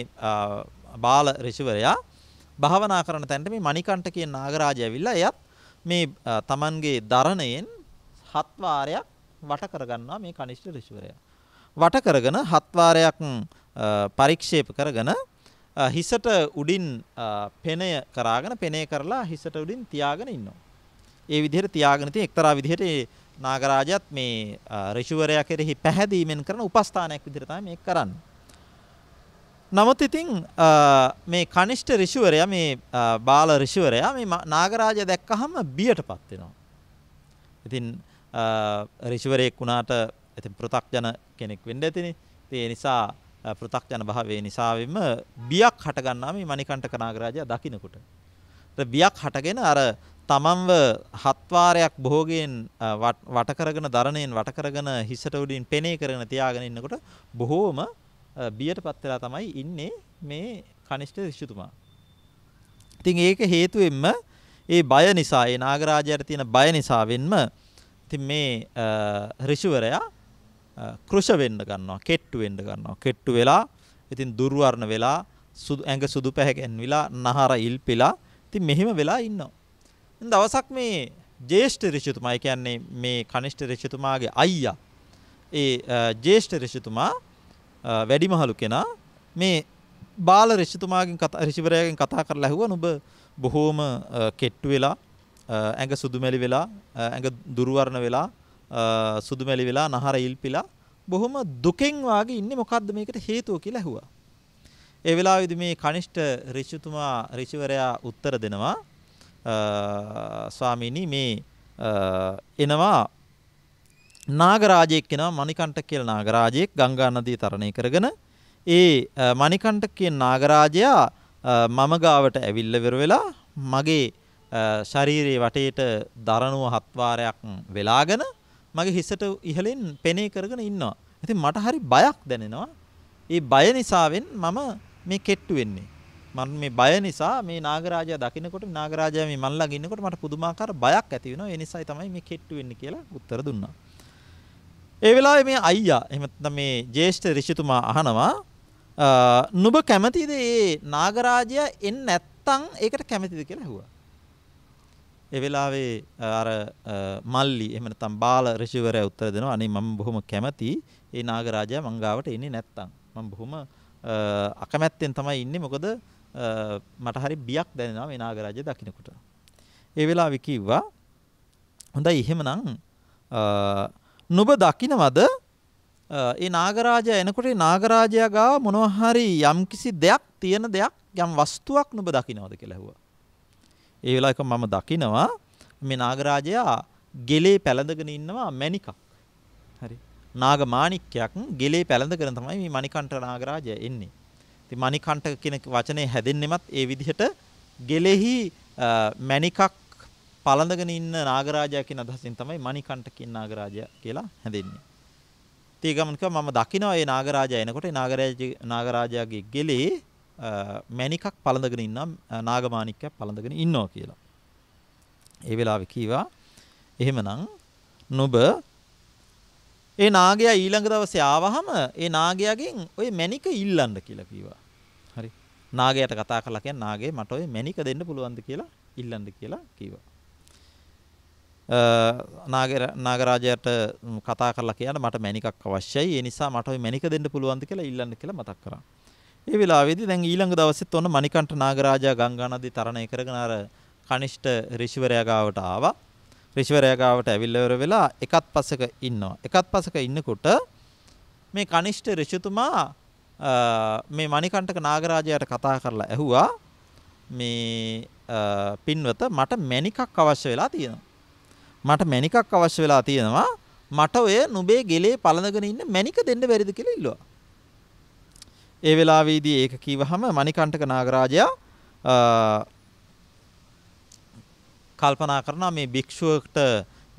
බාල ඍෂිවරයා භාවනා කරන තැනට මේ මණිකණ්ඨ කියන නාගරාජය ඇවිල්ලා එයත් මේ Tamanගේ දරණයෙන් හත් වාරයක් වට කරගන්නවා මේ කනිෂ්ඨ ඍෂිවරයා. වට කරගෙන හත් වාරයක් පරීක්ෂේප කරගෙන හිසට උඩින් පෙනය කරාගෙන පෙනය කරලා හිසට උඩින් තියාගෙන ඉන්නවා. ඒ විදිහට තියාගෙන තියෙන එක්තරා විදිහට නාගරාජයත් මේ ඍෂිවරයා කෙරෙහි පැහැදීමෙන් කරන උපස්ථානයක් විදිහට තමයි මේක කරන්නේ. නමුත් ඉතින් මේ කනිෂ්ඨ ඍෂිවරයා මේ බාල ඍෂිවරයා මේ නාගරාජය දැක්කහම බියටපත් වෙනවා. ඉතින් ඍෂිවරයෙක් වුණාට ඉතින් පෘ탁ජන කෙනෙක් වෙන්න ඇතිනේ. ඒ නිසා පෘ탁ජන භාවයේ නිසාවෙම බියක් හටගන්නා මේ මණිකණ්ඨක නාගරාජයා දකින්නකොට. බියක් හටගෙන අර තමන්ව හත්වාරයක් භෝගයෙන් වට කරගෙන දරණයෙන් වට කරගෙන හිසට උඩින් පෙනේ කරගෙන තියාගෙන ඉන්නකොට බොහෝම බියටපත් වෙලා තමයි ඉන්නේ මේ කනිෂ්ඨ ඍෂිතුමා. ඉතින් ඒක හේතුවෙන්ම ඒ බය නිසා ඒ නාගරාජයාට තියෙන බය නිසාවෙන්ම ඉතින් මේ ඍෂිවරයා කෘෂ වෙන්න ගන්නවා, කෙට්ටු වෙන්න ගන්නවා. කෙට්ටු වෙලා ඉතින් දුර්වර්ණ වෙලා සුදු ඇඟ සුදු පැහැ ගැන්විලා නහර ඉල්පිලා ඉතින් මෙහෙම වෙලා ඉන්නවා. දවසක් මේ ජේෂ්ඨ රිෂිතුමා කියන්නේ මේ කනිෂ්ඨ රිෂිතුමාගේ අයියා ඒ ජේෂ්ඨ රිෂිතුමා වැඩිමහලු කෙනා මේ බාල රිෂිතුමාගෙන් කතා රිෂිවරයාගෙන් කතා කරලා ඇහුවා නුඹ බොහෝම කෙට්ටු වෙලා ඇඟ සුදුමැලි වෙලා ඇඟ දුර්වර්ණ වෙලා සුදුමැලි වෙලා නහර ඉල්පිලා බොහොම දුකෙන් වාගේ ඉන්නේ මොකද්ද මේකට හේතුව කියලා ඇහුවා. ඒ වෙලාවේදී මේ කනිෂ්ඨ ඍෂිතුමා ඍෂිවරයා උත්තර දෙනවා ස්වාමීනි මේ එනවා නාගරාජයෙක් කෙනා මණිකණ්ඨ කියලා නාගරාජයෙක් ගංගා නදී තරණය කරගෙන ඒ මණිකණ්ඨ කියන නාගරාජයා මම ගාවට ඇවිල්ලවිර වෙලා මගේ ශරීරයේ වටේට දරණුව හත් වාරයක් වෙලාගෙන මගේ හිසට ඉහලින් පෙනේ කරගෙන ඉන්නවා. ඉතින් මට හරි බයක් දැනෙනවා. ඒ බය නිසාවෙන් මම මේ කෙට්ටු වෙන්නේ. මම මේ බය නිසා මේ නාගරාජයා දකින්නකොට නාගරාජයා මේ මන් ළඟ ඉන්නකොට මට පුදුමාකාර බයක් ඇති වෙනවා. ඒ නිසායි තමයි මේ කෙට්ටු වෙන්නේ කියලා උත්තර දුන්නා. ඒ වෙලාවේ මේ අයියා එහෙම නැත්නම් මේ ජ්‍යෙෂ්ඨ ඍෂිතුමා අහනවා නුඹ කැමතිද මේ නාගරාජයා එන්නේ නැත්තම් ඒකට කැමතිද කියලා ඇහුවා. ඒ වෙලාවේ අර මල්ලි එහෙම නැත්නම් බාල ඍෂිවරයා උත්තර දෙනවා අනේ මම බොහොම කැමති මේ නාගරාජයා මංගාවට එන්නේ නැත්තම්. මම බොහොම අකමැත්තෙන් තමයි ඉන්නේ මොකද මට හරි බියක් දැනෙනවා මේ නාගරාජය දකින්නකොට. ඒ වෙලාවේ කිව්වා හොඳයි එහෙමනම් නුඹ දකින්නවද ඒ නාගරාජයා එනකොට නාගරාජයා ගාව මොනවා හරි යම්කිසි දෙයක් තියෙන දෙයක් යම් වස්තුවක් නුඹ දකින්නවද කියලා ඇහුවා. ඒ වෙලාවක මම දකිනවා මේ නාගරාජයා ගෙලේ පැලඳගෙන ඉන්නවා මණිකක්. හරි. නාග මාණික්කයක් ගෙලේ පැලඳගෙන තමයි මේ මණිකණ්ඨ නාගරාජයා එන්නේ. ඉතින් මණිකණ්ඨ කියන වචනේ හැදෙන්නෙමත් ඒ විදිහට ගෙලෙහි මණිකක් පළඳගෙන ඉන්න නාගරාජයා කියන අදහසින් තමයි මණිකණ්ඨ කියන නාගරාජයා කියලා හැදෙන්නේ. ඉතින් ගමන් කිව්වා මම දකිනවා මේ නාගරාජයා එනකොට ඒ නාගරාජයාගේ ගෙලේ මණිකක් පළඳගෙන ඉන්නා නාගමාණික්කයක් පළඳගෙන ඉන්නවා කියලා. ඒ වෙලාවේ කීවා එහෙමනම් නුඹ ඒ නාගයා ඊළඟ දවසේ ආවහම ඒ නාගයාගෙන් ওই මැණික ඉල්ලන්න කියලා කිව්වා. හරි. නාගයාට කතා කරලා කියන්නේ නාගේ මට ওই මැණික දෙන්න පුළුවන්ද කියලා ඉල්ලන්න කියලා කිව්වා. නාගරාජයට කතා කරලා කියන්න මට මැණිකක් අවශ්‍යයි. ඒ නිසා මට ওই මැණික දෙන්න පුළුවන්ද කියලා ඉල්ලන්න කියලා මතක් කරා. ඒ වෙලාවේදී දැන් ඊළඟ දවසෙත් ඔන්න මණිකන්ට නාගරාජා ගංගා නදී තරණය කරගෙන අර කනිෂ්ඨ ඍෂිවරයා ගාවට ආවා. ඍෂිවරයා ගාවට ඇවිල්ලා වෙලා එකත් පසක ඉන්නවා. එකත් පසක ඉන්නකොට මේ කනිෂ්ඨ ඍෂිතුමා මේ මණිකණ්ඨක නාගරාජයාට කතා කරලා ඇහුවා මේ පින්වත මට මැණිකක් අවශ්‍ය වෙලා තියෙනවා. මට මැණිකක් අවශ්‍ය වෙලා තියෙනවා. මට ඔය නුඹේ ගෙලේ පළඳගෙන ඉන්න මැණික දෙන්න බැරිද කියලා ඉල්ලුවා. ඒ වෙලාවේදී ඒක කීවහම මණිකණ්ඨක නාගරාජයා කල්පනා කරනවා මේ භික්ෂුවකට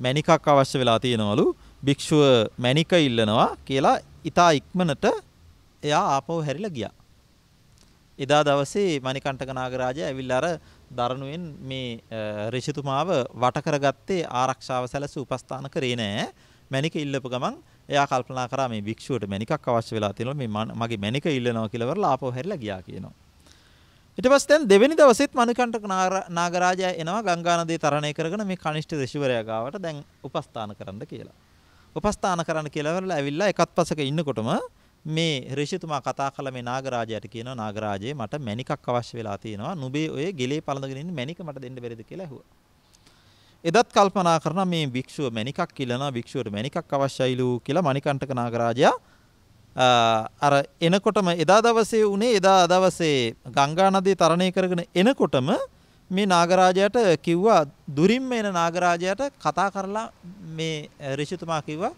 මණිකක් අවශ්‍ය වෙලා තියෙනවලු භික්ෂුව මණික ඉල්ලනවා කියලා ඊතා ඉක්මනට එයා ආපහු හැරිලා ගියා. එදා දවසේ මණිකණ්ඨක නාගරාජයා ඇවිල්ලා අර දරණුවෙන් මේ ඍෂිතුමාව වට කරගත්තේ ආරක්ෂාව සැලසු උපස්ථාන කරේ නෑ. මණික ඉල්ලපු ගමන් එයා කල්පනා කරා මේ භික්ෂුවට මණිකක් අවශ්‍ය වෙලා තියෙනවා මේ මගේ මණික ඉල්ලනවා කියලා වරලා ආපහු හැරිලා ගියා කියනවා. ඊට පස්සේ දැන් දෙවෙනි දවසෙත් මණිකණ්ඨ නාගරාජයා එනවා ගංගානදී තරණය කරගෙන මේ කනිෂ්ඨ ඍෂිවරයා ගාවට දැන් උපස්ථාන කරන්න කියලා. උපස්ථාන කරන්න කියලා වරලා ඇවිල්ලා එකත් පසක ඉන්නකොටම මේ ඍෂිතුමා කතා කළ මේ නාගරාජයාට කියනවා නාගරාජේ මට මණිකක් අවශ්‍ය වෙලා තියෙනවා නුඹේ ඔය ගෙලේ පළඳගෙන ඉන්න මණික මට දෙන්න බැරිද කියලා ඇහුවා. එදත් කල්පනා කරන මේ භික්ෂුව මණිකක් කියලා භික්ෂුවට මණිකක් අවශ්‍යයිලු කියලා මණිකණ්ඨක නාගරාජයා අර එනකොටම එදා දවසේ වනේ එදා දවසේ ගංගානදී තරණය කරගෙන එනකොටම මේ නාගරාජයට කිව්වා දුරින්ම එන නාගරාජයට කතා කරලා මේ ඍෂිතුමා කිව්වා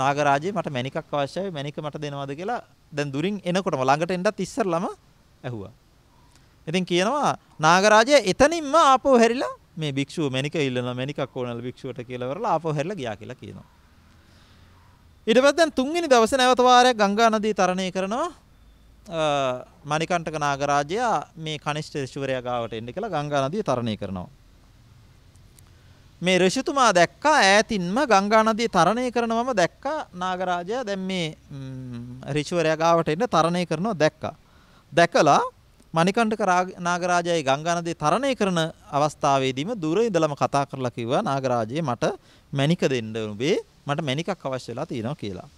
නාගරාජේ මට මණිකක් අවශ්‍යයි මණික මට දෙනවද කියලා දැන් දුරින් එනකොටම ළඟට එන්නත් ඉස්සරලම ඇහුවා. ඉතින් කියනවා නාගරාජය එතනින්ම ආපහු හැරිලා මේ භික්ෂුව මණික ඉල්ලනවා මණිකක් ඕනල භික්ෂුවට කියලා වරලා ආපහු හැරිලා ගියා කියලා කියනවා. ඉඩපත් දැන් තුන්වෙනි දවසේ නැවත වාරයක් ගංගා නදී තරණය කරනවා මණිකණ්ඨක නාගරාජයා මේ කනිෂ්ඨ ඍෂිවරයා ගාවට එන්න කියලා ගංගා නදිය තරණය කරනවා. මේ ඍෂිතුමා දැක්කා ඈතින්ම ගංගා නදිය තරණය කරනවම දැක්කා නාගරාජයා දැන් මේ ඍෂිවරයා ගාවට එන්න තරණය කරනවා දැක්කා. දැකලා මණිකණ්ඨක නාගරාජයයි ගංගා නදී තරණය කරන අවස්ථාවේදීම දුර ඉඳලම කතා කරලා කිව්වා නාගරාජයේ මට මණික දෙන්න උඹේ මට මණිකක් අවශ්‍ය වෙලා තියෙනවා කියලා.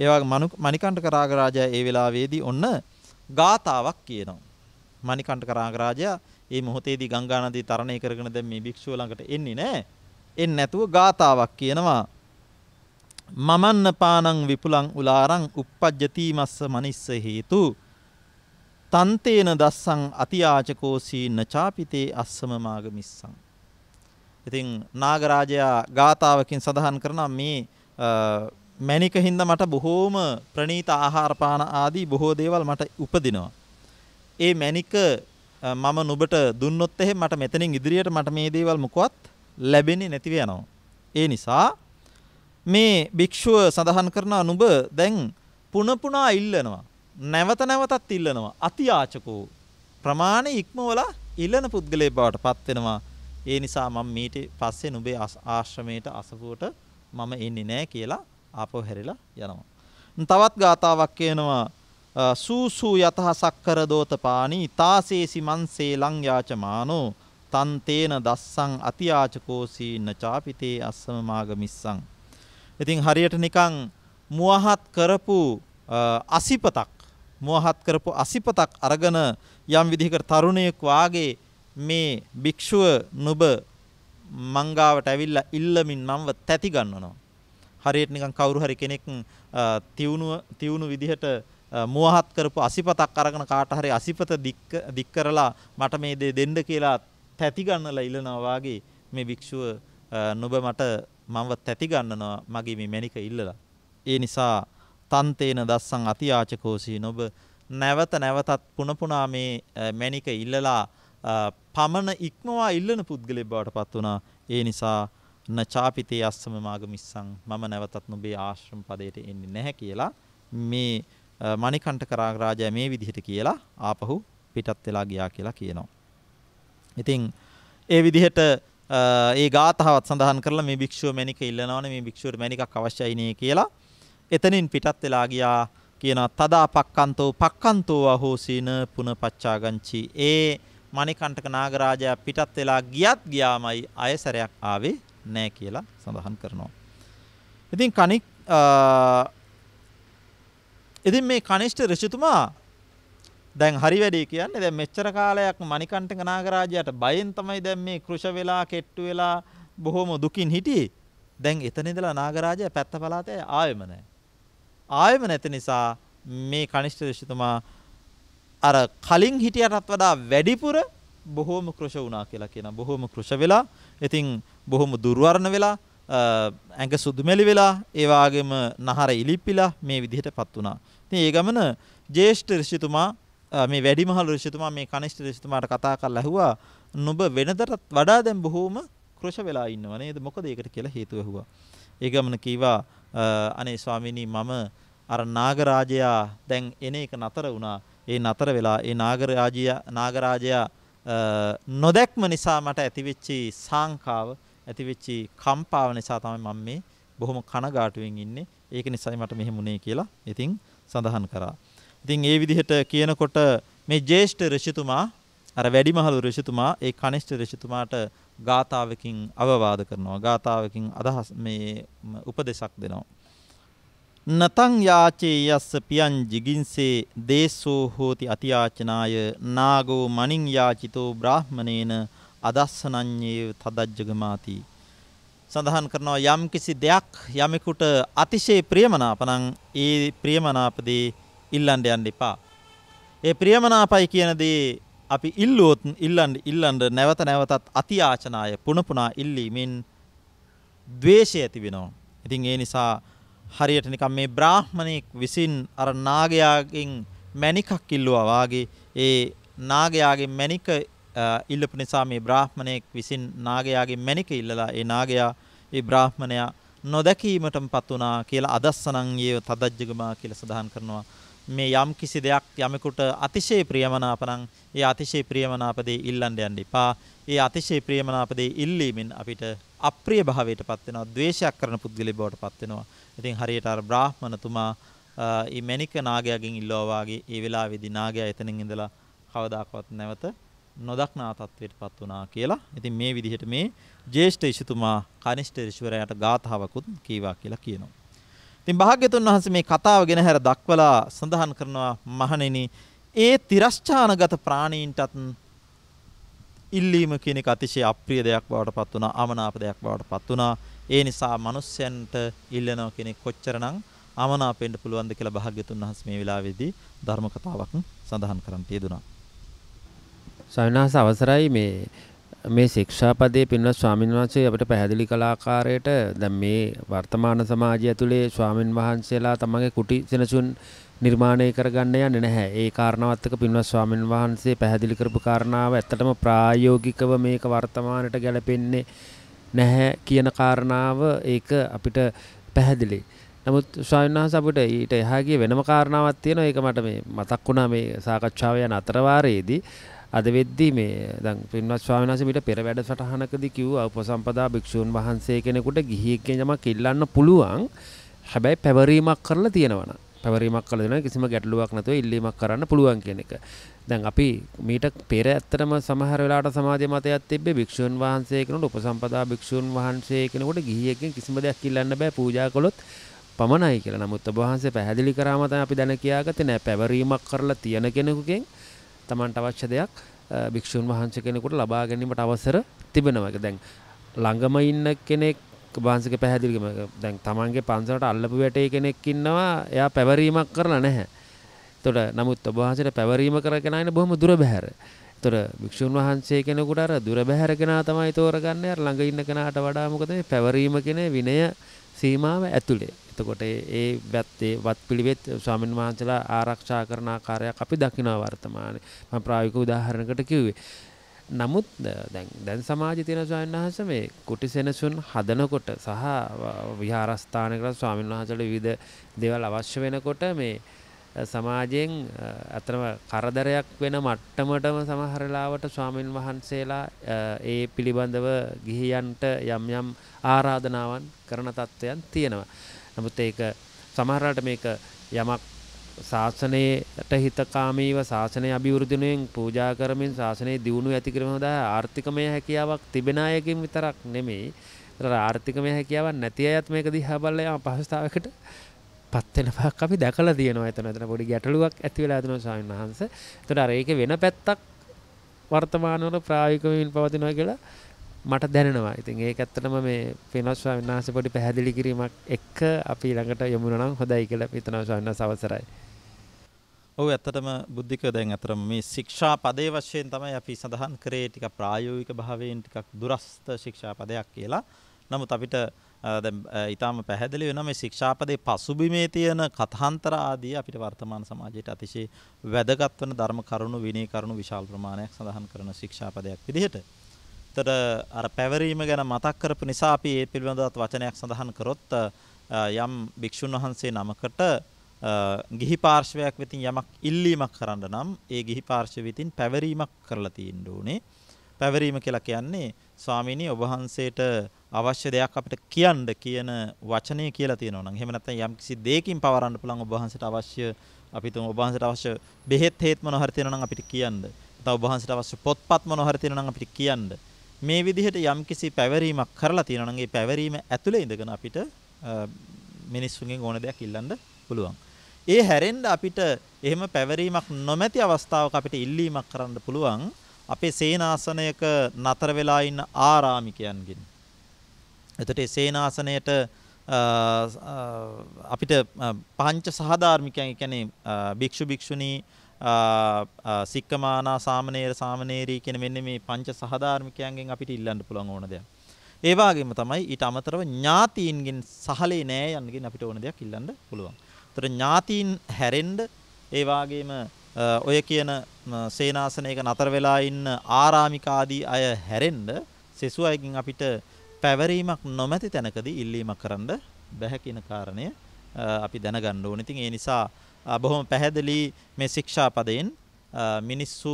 ඒ වගේ මණිකණ්ඩක රාගරාජයා ඒ වෙලාවේදී ඔන්න ගාතාවක් කියනවා. මණිකණ්ඩක රාගරාජයා මේ මොහොතේදී ගංගා නදී තරණය කරගෙන දැන් මේ භික්ෂුව ළඟට එන්නේ නැහැ. එන්නේ නැතුව ගාතාවක් කියනවා. මමන්න පානං විපුලං උලාරං uppajjati මස්ස මනිස්ස හේතු තන්තේන දස්සං අතියාචකෝසී නචාපිතේ අස්සම මාගමිස්සං ඉතින් නාගරාජයා ගාතාවකින් සඳහන් කරනවා මේ මැණික හින්දා මට බොහෝම ප්‍රණීත ආහාර පාන ආදී බොහෝ දේවල් මට උපදිනවා. ඒ මැණික මම නුඹට දුන්නොත් එහෙම මට මෙතනින් ඉදිරියට මට මේ දේවල් මොකවත් ලැබෙන්නේ නැතිව යනවා. ඒ නිසා මේ භික්ෂුව සඳහන් කරනවා නුඹ දැන් පුන පුනා ඉල්ලනවා. නැවත නැවතත් ඉල්ලනවා. අතියාචකෝ ප්‍රමාණය ඉක්මවලා ඉල්ලන පුද්ගලයෙක් බවට පත් වෙනවා. ඒ නිසා මම මීට පස්සේ නුඹේ ආශ්‍රමයට අසපුවට මම එන්නේ නැහැ කියලා ආපහු හැරිලා යනවා. තවත් ගාතාවක් කියනවා සූසූ යතහ සක්කර දෝතපානි තාසේසි මන්සේ ලංයාච මානෝ තන්තේන දස්සං අතියාචකෝසී නචාපිතේ අස්සම මාගමිස්සං. ඉතින් හරියට නිකං මුවහත් කරපු අසිපතක් මුවහත් කරපු අසිපතක් අරගෙන යම් විදිහකට තරුණයෙක් වාගේ මේ භික්ෂුව නුඹ මංගාවට ඇවිල්ලා ඉල්ලමින් මම්ව තැති ගන්නනවා. හරියට නිකන් කවුරු හරි කෙනෙක් තියුණුව තියුණු විදිහට මුවහත් කරපු අසිපතක් අරගෙන කාට හරි අසිපත දික් කරලා මට මේ දේ දෙන්න කියලා තැති ගන්නලා ඉල්ලනවා වාගේ මේ භික්ෂුව නුඹ මට මම්ව තැති ගන්නනවා මගේ මේ මැනික ඉල්ලලා. ඒ නිසා තන්තේන දස්සන් අතියාචකෝසී නොබ නැවත නැවතත් පුනපුනා මේ මැනික ඉල්ලලා පමණ ඉක්මවා ඉල්ලන පුද්ගලයෙක් බවට පත් වුණා. ඒ නිසා නචාපිතේ අස්සම මාග මිස්සං මම නැවතත් නුඹේ ආශ්‍රම පදයට එන්නේ නැහැ කියලා මේ මණිකණ්ඨක රාජයා මේ විදිහට කියලා ආපහු පිටත් වෙලා ගියා කියලා කියනවා. ඉතින් ඒ විදිහට ඒ ගාථාවත් සඳහන් කරලා මේ භික්ෂුව මැනික ඉල්ලනවනේ මේ භික්ෂුවට මැනිකක් අවශ්‍යයි නේ කියලා එතනින් පිටත් වෙලා ගියා කියනවා තදා පක්කන්තෝ පක්කන්තෝ අහෝසීන පුනපච්චාගංචි ඒ මණිකණ්ඨක නාගරාජයා පිටත් වෙලා ගියත් ගියාමයි අයසරයක් ආවේ නැහැ කියලා සඳහන් කරනවා. ඉතින් කණික් ඉතින් මේ කනිෂ්ඨ ඍෂිතුමා දැන් හරි වැඩි කියන්නේ දැන් මෙච්චර කාලයක් මණිකණ්ඨක නාගරාජයාට බයෙන් තමයි දැන් මේ කෘෂ වෙලා කෙට්ටු වෙලා බොහොම දුකින් හිටියේ. දැන් එතන ඉඳලා නාගරාජයා පැත්ත පළාතේ ආවෙම නැහැ. ආවෙම නැති නිසා මේ කනිෂ්ඨ ඍෂිතුමා අර කලින් හිටියටත් වඩා වැඩිපුර බොහෝම කෘෂ වුණා කියලා කියන බොහෝම කෘෂ වෙලා ඉතින් බොහොම දුර්වර්ණ වෙලා ඇඟ සුදුමැලි වෙලා ඒ වගේම නහර ඉලිප්පිලා මේ විදිහටපත් වුණා. ඉතින් ඒ ගමන ජේෂ්ඨ ඍෂිතුමා මේ වැඩිමහල් ඍෂිතුමා මේ කනිෂ්ඨ ඍෂිතුමාට කතා කරලා ඇහුවා "නුඹ වෙනදටත් වඩා දැන් බොහෝම කෘෂ වෙලා ඉන්නව නේද? මොකද ඒකට කියලා හේතුව ඇහුවා." ඒ ගමන කීවා "අනේ ස්වාමීනි මම අර නාගරාජයා දැන් එන එක නතර වුණා." ඒ නතර වෙලා ඒ නාගරාජයා නාගරාජයා නොදැක්ම නිසා මට ඇතිවෙච්චි සංකාව ඇතිවෙච්චි කම්පාව නිසා තමයි මම මේ බොහොම කනගාටුවෙන් ඉන්නේ. ඒක නිසායි මට මෙහෙම වුනේ කියලා ඉතින් සඳහන් කරා. ඉතින් ඒ විදිහට කියනකොට මේ ජ්‍යෙෂ්ඨ ඍෂිතුමා අර වැඩිමහල් ඍෂිතුමා ඒ කනිෂ්ඨ ඍෂිතුමාට ගාතාවකින් අවවාද කරනවා. ගාතාවකින් අදහස් මේ උපදේශක් දෙනවා. නතං යාචේ යස්ස පියන් ජිගින්සේ දේශෝ හෝති අතියාචනාය නාගෝ මනින් යාචිතෝ බ්‍රාහ්මණේන අදස්සනං්ඥේව තදජ්ජගමාති. සඳහන් කරනවා යම් කිසි දෙයක් යමෙකුට අතිශය ප්‍රියමනාපනං ඒ ප්‍රියමනාපදේ ඉල්ලන්ඩ යන්න එපා. ඒ ප්‍රියමනාපයි කියනදේ අපි ඉල්ලුවොත් ඉල්ලන්ඩ ඉල්ලන්ඩ නැවත නැවතත් අතිආචනාය පුනපුනා ඉල්ලීමෙන් දවේශය ඇති වෙනවා. ඉතින් ඒ නිසා හරියට නිකම් මේ බ්‍රාහ්මණෙක් විසින් අර නාගයාගෙන් මණිකක් ඉල්ලුවා වාගේ ඒ නාගයාගේ මණික ඉල්ලපු නිසා මේ බ්‍රාහ්මණයෙක් විසින් නාගයාගේ මණික ඉල්ලලා ඒ නාගයා ඒ බ්‍රාහ්මණයා නොදැකීමටමපත් වුණා කියලා අදස්සනංයේව තදජ්ජගමා කියලා සඳහන් කරනවා. මේ යම් කිසි දෙයක් යමෙකුට අතිශය ප්‍රියමනාප නම් ඒ අතිශය ප්‍රියමනාප දේ ඉල්ලන්න යන්න එපා. ඒ අතිශය ප්‍රියමනාප දේ ඉල්ලීමෙන් අපිට අප්‍රිය භාවයට පත් වෙනවා ද්වේෂයක් කරන පුද්ගලයෙක් බවට පත් වෙනවා. ඉතින් හරියට අර බ්‍රාහ්මණතුමා මේ මණික නාගයාගෙන් ඉල්ලුවා වගේ ඒ වෙලාවේදී නාගයා එතනින් ඉඳලා කවදාකවත් නැවත නොදක්නා තත්වයට පත් වුණා කියලා. ඉතින් මේ විදිහට මේ ජේෂ්ඨ ඍෂිතුමා කනිෂ්ඨ ඍෂිවරයාට ගාථාවකුත් කීවා කියලා කියනවා. ඉතින් භාග්‍යතුන් වහන්සේ මේ කතාව ගෙන හැර දක්වලා සඳහන් කරනවා මහණෙනි ඒ තිරස්චානගත ප්‍රාණීන්ටත් ඉල්ලීම කියන එක අතිශය අප්‍රිය දෙයක් බවට පත් වුණා අමනාප දෙයක් බවට පත් වුණා ඒ නිසා මිනිස්යන්ට ඉල්ලනවා කියන එක කොච්චරනම් අමනාපෙන්න පුළුවන්ද කියලා භාග්‍යතුන් වහන්සේ මේ වෙලාවේදී ධර්ම කතාවක් සඳහන් කරන්න තියදුනා. ස්වාමිනාස අවසරයි මේ මේ ශික්ෂාපදයේ පින්වත් ස්වාමින් වහන්සේ අපිට පැහැදිලි කළ ආකාරයට දැන් මේ වර්තමාන සමාජය ඇතුලේ ස්වාමින් වහන්සේලා තමගේ කුටි සෙනසුන් නිර්මාණය කරගන්න යන්නේ නැහැ. ඒ කාරණාවත් එක්ක පින්වත් ස්වාමීන් වහන්සේ පැහැදිලි කරපු කාරණාව ඇත්තටම ප්‍රායෝගිකව මේක වර්තමානට ගැලපෙන්නේ නැහැ කියන කාරණාව ඒක අපිට පැහැදිලි. නමුත් ස්වාමීන් වහන්සේ අපිට ඊට එහා ගිය වෙනම කාරණාවක් තියෙනවා. ඒක මට මේ මතක් වුණා මේ සාකච්ඡාව යන අතරවාරයේදී අද වෙද්දී මේ දැන් පින්වත් ස්වාමීන් වහන්සේ මීට පෙර වැඩසටහනකදී කිව්වා උපසම්පදා භික්ෂූන් වහන්සේ කෙනෙකුට ගිහියෙක් යමක් ඉල්ලන්න පුළුවන්. හැබැයි පැවරීමක් කරලා තියෙනවනම් පැවරීමක් කළ දෙනවා කිසිම ගැටලුවක් නැතුව ඉල්ලීමක් කරන්න පුළුවන් කියන එක. දැන් අපි මීට පෙර ඇත්තටම සමහර වෙලාවට සමාජ මතයක් තිබ්බේ භික්ෂුන් වහන්සේ කෙනෙකුට උපසම්පදා භික්ෂුන් වහන්සේ කෙනෙකුට ගිහියෙක්ගෙන් කිසිම දෙයක් ඉල්ලන්න බෑ පූජා කළොත් පමණයි කියලා. නමුත් ඔබ වහන්සේ පැහැදිලි කරාම තමයි අපි දැන කියාගත්තේ නෑ පැවරීමක් කරලා තියෙන කෙනෙකුගෙන් Tamanට අවශ්‍ය දෙයක් භික්ෂුන් වහන්සේ කෙනෙකුට ලබා ගැනීමට අවසර තිබෙනවා. දැන් ළඟම ඉන්න කෙනෙක් වහන්සක පැහැදිලිම දැන් තමන්ගේ පන්සලට අල්ලපු වැටේ කෙනෙක් ඉන්නවා එයා පැවරීමක් කරලා නැහැ. තොට නමුත් ඔබහන්සට පැවරීම කරගෙනන බොහම දුර බැහැර. තොර භික්‍ෂූන් වහන්සේ කෙනෙකුට අර දුර බැහැරගෙන තමයි තෝරගන්න ළඟ ඉන්න කෙනාට වඩාමකද පැවරීම කෙන විනය සීමාව ඇතුළේ. එතකොට ඒ බැත්තේ වත් පිළිවෙත් ස්වාමීන් වහන්සලා ආරක්ෂා කරන ආකාරයක් අපි දකිනවා වර්තමානයේ. මම ප්‍රායෝගික උදාහරණයකට කිව්වේ. නමුත් දැන් දැන් සමාජ තියෙන ස්වාමීන් වහන්ස මේ කුටි සෙනසුන් හදනකොට සහ විහාරස්ථානකට ස්වාමීන් වහන්සට විවිධ දේවල් අවශ්‍ය වෙනකොට මේ සමාජයෙන් අතරම කරදරයක් වෙන මට්ටමටම සමහරලාවට ස්වාමීන් වහන්සේලා ඒ පිළිබඳව ගිහියන්ට යම් යම් ආරාධනාවන් කරන තත්ත්වයන් තියෙනවා. නමුත් ඒක සමහරලාට මේක යමක් ශාසනයට හිතකාමීව ශාසනය අභිවෘද්ධිනුවෙන් පූජා කරමින් ශාසනයේ දියුණුව ඇති කිරීම සඳහා ආර්ථිකමය හැකියාවක් තිබෙන අයකින් විතරක් නෙමෙයි ආර්ථිකමය හැකියාවක් නැති අයත් මේක දිහා බලලා යම අපහසුතාවයකට පත් වෙන බවක් අපි දැකලා තියෙනවා එතන එතන පොඩි ගැටලුවක් ඇති වෙලා තියෙනවා ස්වාමීන් වහන්සේ. ඒතර අර ඒකේ වෙන පැත්තක් වර්තමානවල ප්‍රායෝගිකවමින් පවතිනවා කියලා මට දැනෙනවා. ඉතින් ඒක ඇත්තටම මේ වෙනස් ස්වාමීන් වහන්සේ පොඩි පැහැදිලි කිරීමක් එක්ක අපි ළඟට යමුණා නම් හොඳයි කියලා හිතනවා ස්වාමීන් වහන්සේ අවසරයි. ඔව් ඇත්තටම බුද්ධික දැන් ඇත්තටම මේ ශික්ෂා පදයේ වශයෙන් තමයි අපි සඳහන් කරේ ටිකක් ප්‍රායෝගික භාවයෙන් ටිකක් දුරස්ත ශික්ෂා පදයක් කියලා. නමුත් අපිට දැන් ඊටාම පැහැදිලි වෙනවා මේ ශික්ෂා පදයේ පසුබිමේ තියෙන කථාන්තර ආදී අපිට වර්තමාන සමාජයට අතිශය වැදගත් වන ධර්ම කරුණු විනය කරුණු විශාල ප්‍රමාණයක් සඳහන් කරන ශික්ෂා පදයක් විදිහට. ඇත්තට අර පැවරීම ගැන මතක් කරපු නිසා අපි ඒ පිළිබඳව වචනයක් සඳහන් කරොත් යම් භික්ෂුන් වහන්සේ නමකට ගිහි පාර්ශවයක් වෙතින් යමක් ඉල්ලීමක් කරන්න නම් ඒ ගිහි පාර්ශවය වෙතින් පැවරීමක් කරලා තියෙන්න ඕනේ. පැවරීම කියලා කියන්නේ ස්වාමීනි ඔබ වහන්සේට අවශ්‍ය දෙයක් අපිට කියන්න කියන වචනේ කියලා තියෙනවා නම් එහෙම නැත්නම් යම්කිසි දෙයකින් පවරන්න පුළුවන් ඔබ වහන්සේට අවශ්‍ය අපි තුන් ඔබ වහන්සේට අවශ්‍ය බෙහෙත් හේත් මොනවා හරි තියෙනවා නම් අපිට කියන්න. නැත්නම් ඔබ වහන්සේට අවශ්‍ය පොත්පත් මොනවා හරි තියෙනවා නම් අපිට කියන්න. මේ විදිහට යම්කිසි පැවරීමක් කරලා තියෙනවා නම් ඒ පැවරීම ඇතුලේ ඉඳගෙන අපිට මිනිස්සුන්ගෙන් ඕන දෙයක් ඉල්ලන්න පුළුවන්. ඒ හැරෙන්න අපිට එහෙම පැවරීමක් නොමැති අවස්ථාවක අපිට ඉල්ලීමක් කරන්න පුළුවන් අපේ සේනාසනයක නතර වෙලා ඉන්න ආරාමිකයන්ගෙන්. එතකොට ඒ සේනාසනයට අපිට පංච සහධාර්මිකයන් කියන්නේ භික්ෂු භික්ෂුණී සික්කමානා සාමණේර සාමණේරී කියන මෙන්න මේ පංච සහධාර්මිකයන්ගෙන් අපිට ඉල්ලන්න පුළුවන් ඕන දෙයක්. ඒ වගේම තමයි ඊට අමතරව ඥාතීන්ගෙන් සහලේ නෑ යන්නගෙන් අපිට ඕන දෙයක් ඉල්ලන්න පුළුවන්. ତර ඥාතීන් හැරෙන්න ඒ වාගේම ඔය කියන සේනාසනයක නතර වෙලා ඉන්න ආරාමිකාදී අය හැරෙන්න සෙසු අයකින් අපිට පැවරීමක් නොමැති තැනකදී ඉල්ලීමක් කරන්න බැහැ කියන කාරණය අපි දැනගන්න ඕනේ. ඉතින් ඒ නිසා බොහොම පැහැදිලි මේ ශික්ෂා පදයෙන් මිනිස්සු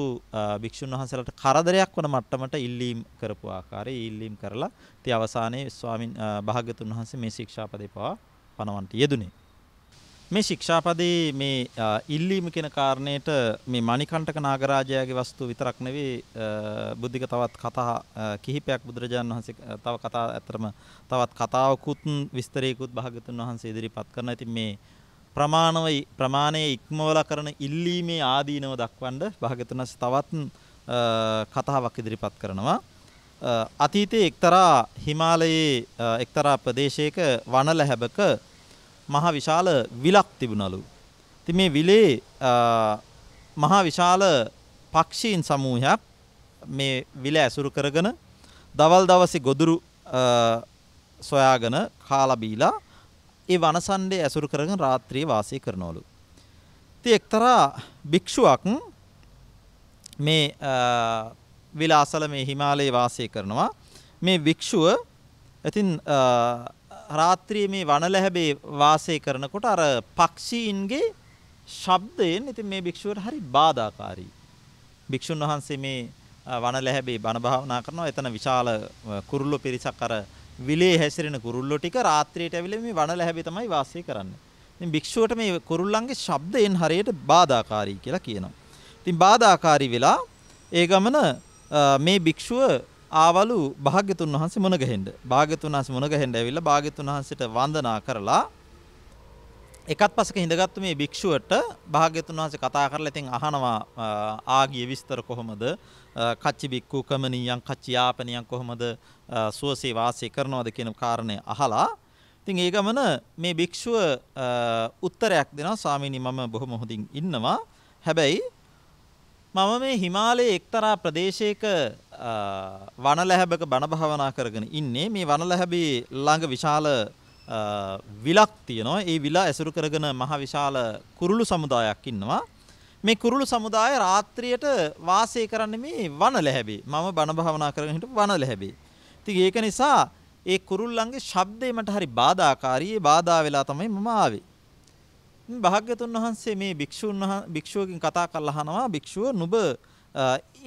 භික්ෂුන් වහන්සේලාට කරදරයක් වන මට්ටමට ඉල්ලීම් කරපු ආකාරය ඉල්ලීම් කරලා ඉතින් අවසානයේ ස්වාමින් භාග්‍යතුන් වහන්සේ මේ ශික්ෂාපදේ පවා පනවන්ට යෙදුනේ. මේ ශික්ෂාපදයේ මේ ඉල්ලීම කියන කාරණයට මේ මණිකණ්ඨක නාගරාජයාගේ වස්තු විතරක් නෙවෙයි බුද්ධික තවත් කතා කිහිපයක් බුදුරජාන් වහන්සේ තව කතා ඇතරම තවත් කතාවකුත් විස්තරයකුත් භාගතුන් වහන්සේ ඉදිරිපත් කරන. ඉතින් මේ ප්‍රමාණව ප්‍රමාණයේ ඉක්මවලා කරන ඉල්ලීමේ ආදීනව දක්වන්න භාගතුන් තවත් කතාවක් ඉදිරිපත් කරනවා. අතීතයේ එක්තරා හිමාලයේ එක්තරා ප්‍රදේශයක වනලැහැබක මහා විශාල විලක් තිබුණලු. ඉතින් මේ විලේ මහා විශාල පක්ෂීන් සමූහයක් මේ විල ඇසුරු කරගෙන දවල් දවසේ ගොදුරු සොයාගෙන කාලා බීලා ඒ වනසණ්ඩේ ඇසුරු කරගෙන රාත්‍රියේ වාසය කරනවලු. ඉතින් එක්තරා භික්ෂුවක් මේ විලාසල මේ හිමාලයේ වාසය කරනවා. මේ භික්ෂුව ඉතින් රාත්‍රියේ මේ වනලැහැබේ වාසය කරනකොට අර පක්ෂීන්ගේ ශබ්දයෙන් ඉතින් මේ භික්ෂුවට හරි බාධාකාරී. භික්ෂුන් වහන්සේ මේ වනලැහැබේ බණ භාවනා කරනවා. එතන විශාල කුරුල්ලෝ පිරිසක් අර විලේ හැසිරෙන කුරුල්ලෝ ටික රාත්‍රියට ඇවිල්ලා මේ වනලැහැබේ තමයි වාසය කරන්නේ. ඉතින් භික්ෂුවට මේ කුරුල්ලන්ගේ ශබ්දයෙන් හරියට බාධාකාරී කියලා කියනවා. ඉතින් බාධාකාරී වෙලා ඒ ගමන මේ භික්ෂුව ආවලු භාග්‍යතුන් වහන්සේ මොනගහෙන්න. භාග්‍යතුන් වහන්සේ මොනගහෙන්න ඇවිල්ලා භාග්‍යතුන් වහන්සේට වන්දනා කරලා එකත් පසක හිඳගත්තු මේ භික්ෂුවට භාග්‍යතුන් වහන්සේ කතා කරලා ඉතින් අහනවා ආගිය විස්තර කොහොමද කච්චි බික්කු කමනියන් කච්චි යාපනියන් කොහොමද සුවසේ වාසය කරනවද කියන කාරණය අහලා ඉතින් ඒ ගමන මේ භික්ෂුව උත්තරයක් දෙනවා ස්වාමීනි මම බොහොම හොඳින් ඉන්නවා හැබැයි මම මේ හිමාලයේ එක්තරා ප්‍රදේශයක වනලැහැබක බණ භාවනා කරගෙන ඉන්නේ මේ වනලැහැබේ ළඟ විශාල විලක් තියෙනවා. ඒ විල ඇසුරු කරගෙන මහ විශාල කුරුළු සමුදායක් ඉන්නවා. මේ කුරුළු සමුදාය රාත්‍රියට වාසය කරන්නේ මේ වනලැහැබේ. මම බණ භාවනා කරගෙන හිටපු වනලැහැබේ. ඉතින් ඒක නිසා ඒ කුරුල්ලන්ගේ ශබ්දේ මට හරි බාධාකාරී. ඒ බාධා වෙලා තමයි මම ආවේ. භාග්‍යතුන් වහන්සේ මේ භික්ෂූන් භික්ෂුවකින් කතා කරලා අහනවා භික්ෂුව නුඹ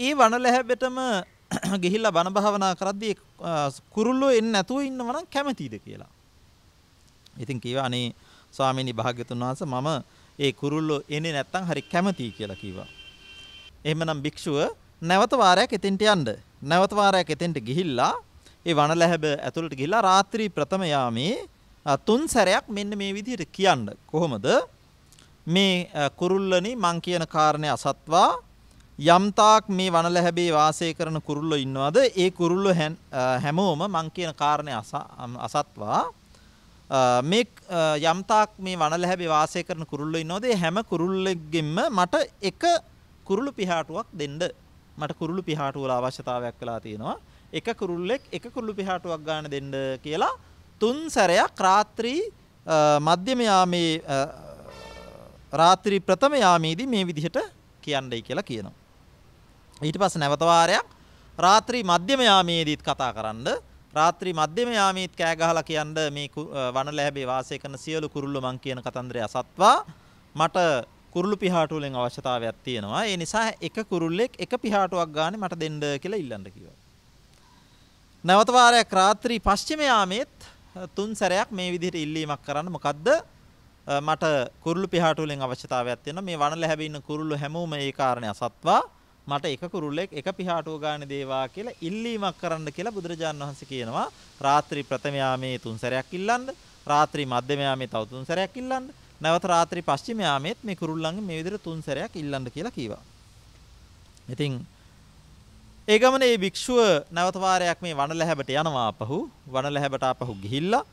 ඒ වනලැහැබෙටම <clears throat> ගිහිල්ලා බණ භාවනා කරද්දී කුරුල්ලෝ එන්නේ නැතුව ඉන්නව නම් කැමතිද කියලා. ඉතින් කීවා අනේ ස්වාමීනි භාග්‍යතුන් වහන්සේ මම ඒ කුරුල්ලෝ එන්නේ නැත්තම් හරි කැමතියි කියලා කීවා. එහෙමනම් භික්ෂුව නැවත වාරයක් එතෙන්ට යන්න. නැවත වාරයක් එතෙන්ට ගිහිල්ලා ඒ වනලැහැබ ඇතුළට ගිහිල්ලා රාත්‍රී ප්‍රථම යාමේ තුන් සැරයක් මෙන්න මේ විදිහට කියන්න. කොහොමද? මේ කුරුල්ලනි මං කියන කාරණය අසත්වා යම්තාක් මේ වනල හැබේ වාසය කරන කුරුල්ලො ඉන්නවාද ඒ කුරුල්ලො හැමෝම මං කියන කාරණය අසත්වා මේ යම්තාක් මේ වනල හැබේ වාසය කරන කුරුල්ලො ඉන්නෝදේ හැම කුරුල්ලෙක්ගෙන්ම මට එක කුරුළු පිහාටුවක් දෙන්න මට කුරුළු පිහාටුවල අවශ්‍යතාවයක් කලා තියෙනවා එක කුරුල්ලෙක් එක කුරුළු පිහාටුවක් ගාන දෙන්න කියලා තුන් සැරයක් රාත්‍රී මධ්‍යමයා මේ රාත්‍රී ප්‍රථම යාමේදී මේ විදිහට කියන්නයි කියලා කියනවා. ඊට පස්සේ නැවත වාරයක් රාත්‍රී මධ්‍යම යාමේදීත් කතා කරන්න රාත්‍රී මධ්‍යම යාමීත් කෑ ගහලා කියන්න මේ වනල හැබේ වාසය කරන සියලු කුරුල්ලෝ මං කියන කතන්දරය අසත්වා මට කුරුළු පිහාටු වලින් අවශ්‍යතාවයක් තියෙනවා ඒ නිසා එක කුරුල්ලෙක් එක පිහාටුවක් ගානේ මට දෙන්න කියලා ඉල්ලන්න කිව්වා. නැවත වාරයක් රාත්‍රී පශ්චිම යාමේත් තුන් සැරයක් මේ විදිහට ඉල්ලීමක් කරන්න මොකද්ද මට කුරුළු පිහාට වලින් අවශ්‍යතාවයක් තියෙනවා. මේ වනල හැබී ඉන්න කුරුළු හැමෝම ඒ කාරණේ අසත්වා මට එක කුරුල්ලෙක් එක පිහාටුව ගානේ දේවා කියලා ඉල්ලීමක් කරන්න කියලා බුදුරජාන් වහන්සේ කියනවා. රාත්‍රී ප්‍රථම යාමේ තුන් සැරයක් ඉල්ලන්න, රාත්‍රී මධ්‍යම යාමේ තව තුන් සැරයක් ඉල්ලන්න, නැවත රාත්‍රී පස්චිම යාමේත් මේ කුරුල්ලන්ගේ මේ විදිහට තුන් සැරයක් ඉල්ලන්න කියලා කීවා. ඉතින් ඒ ගමනේ මේ භික්ෂුව නැවත වාරයක් මේ වනලැහැබට යනවා අපහු වනලැහැබට අපහු ගිහිල්ලා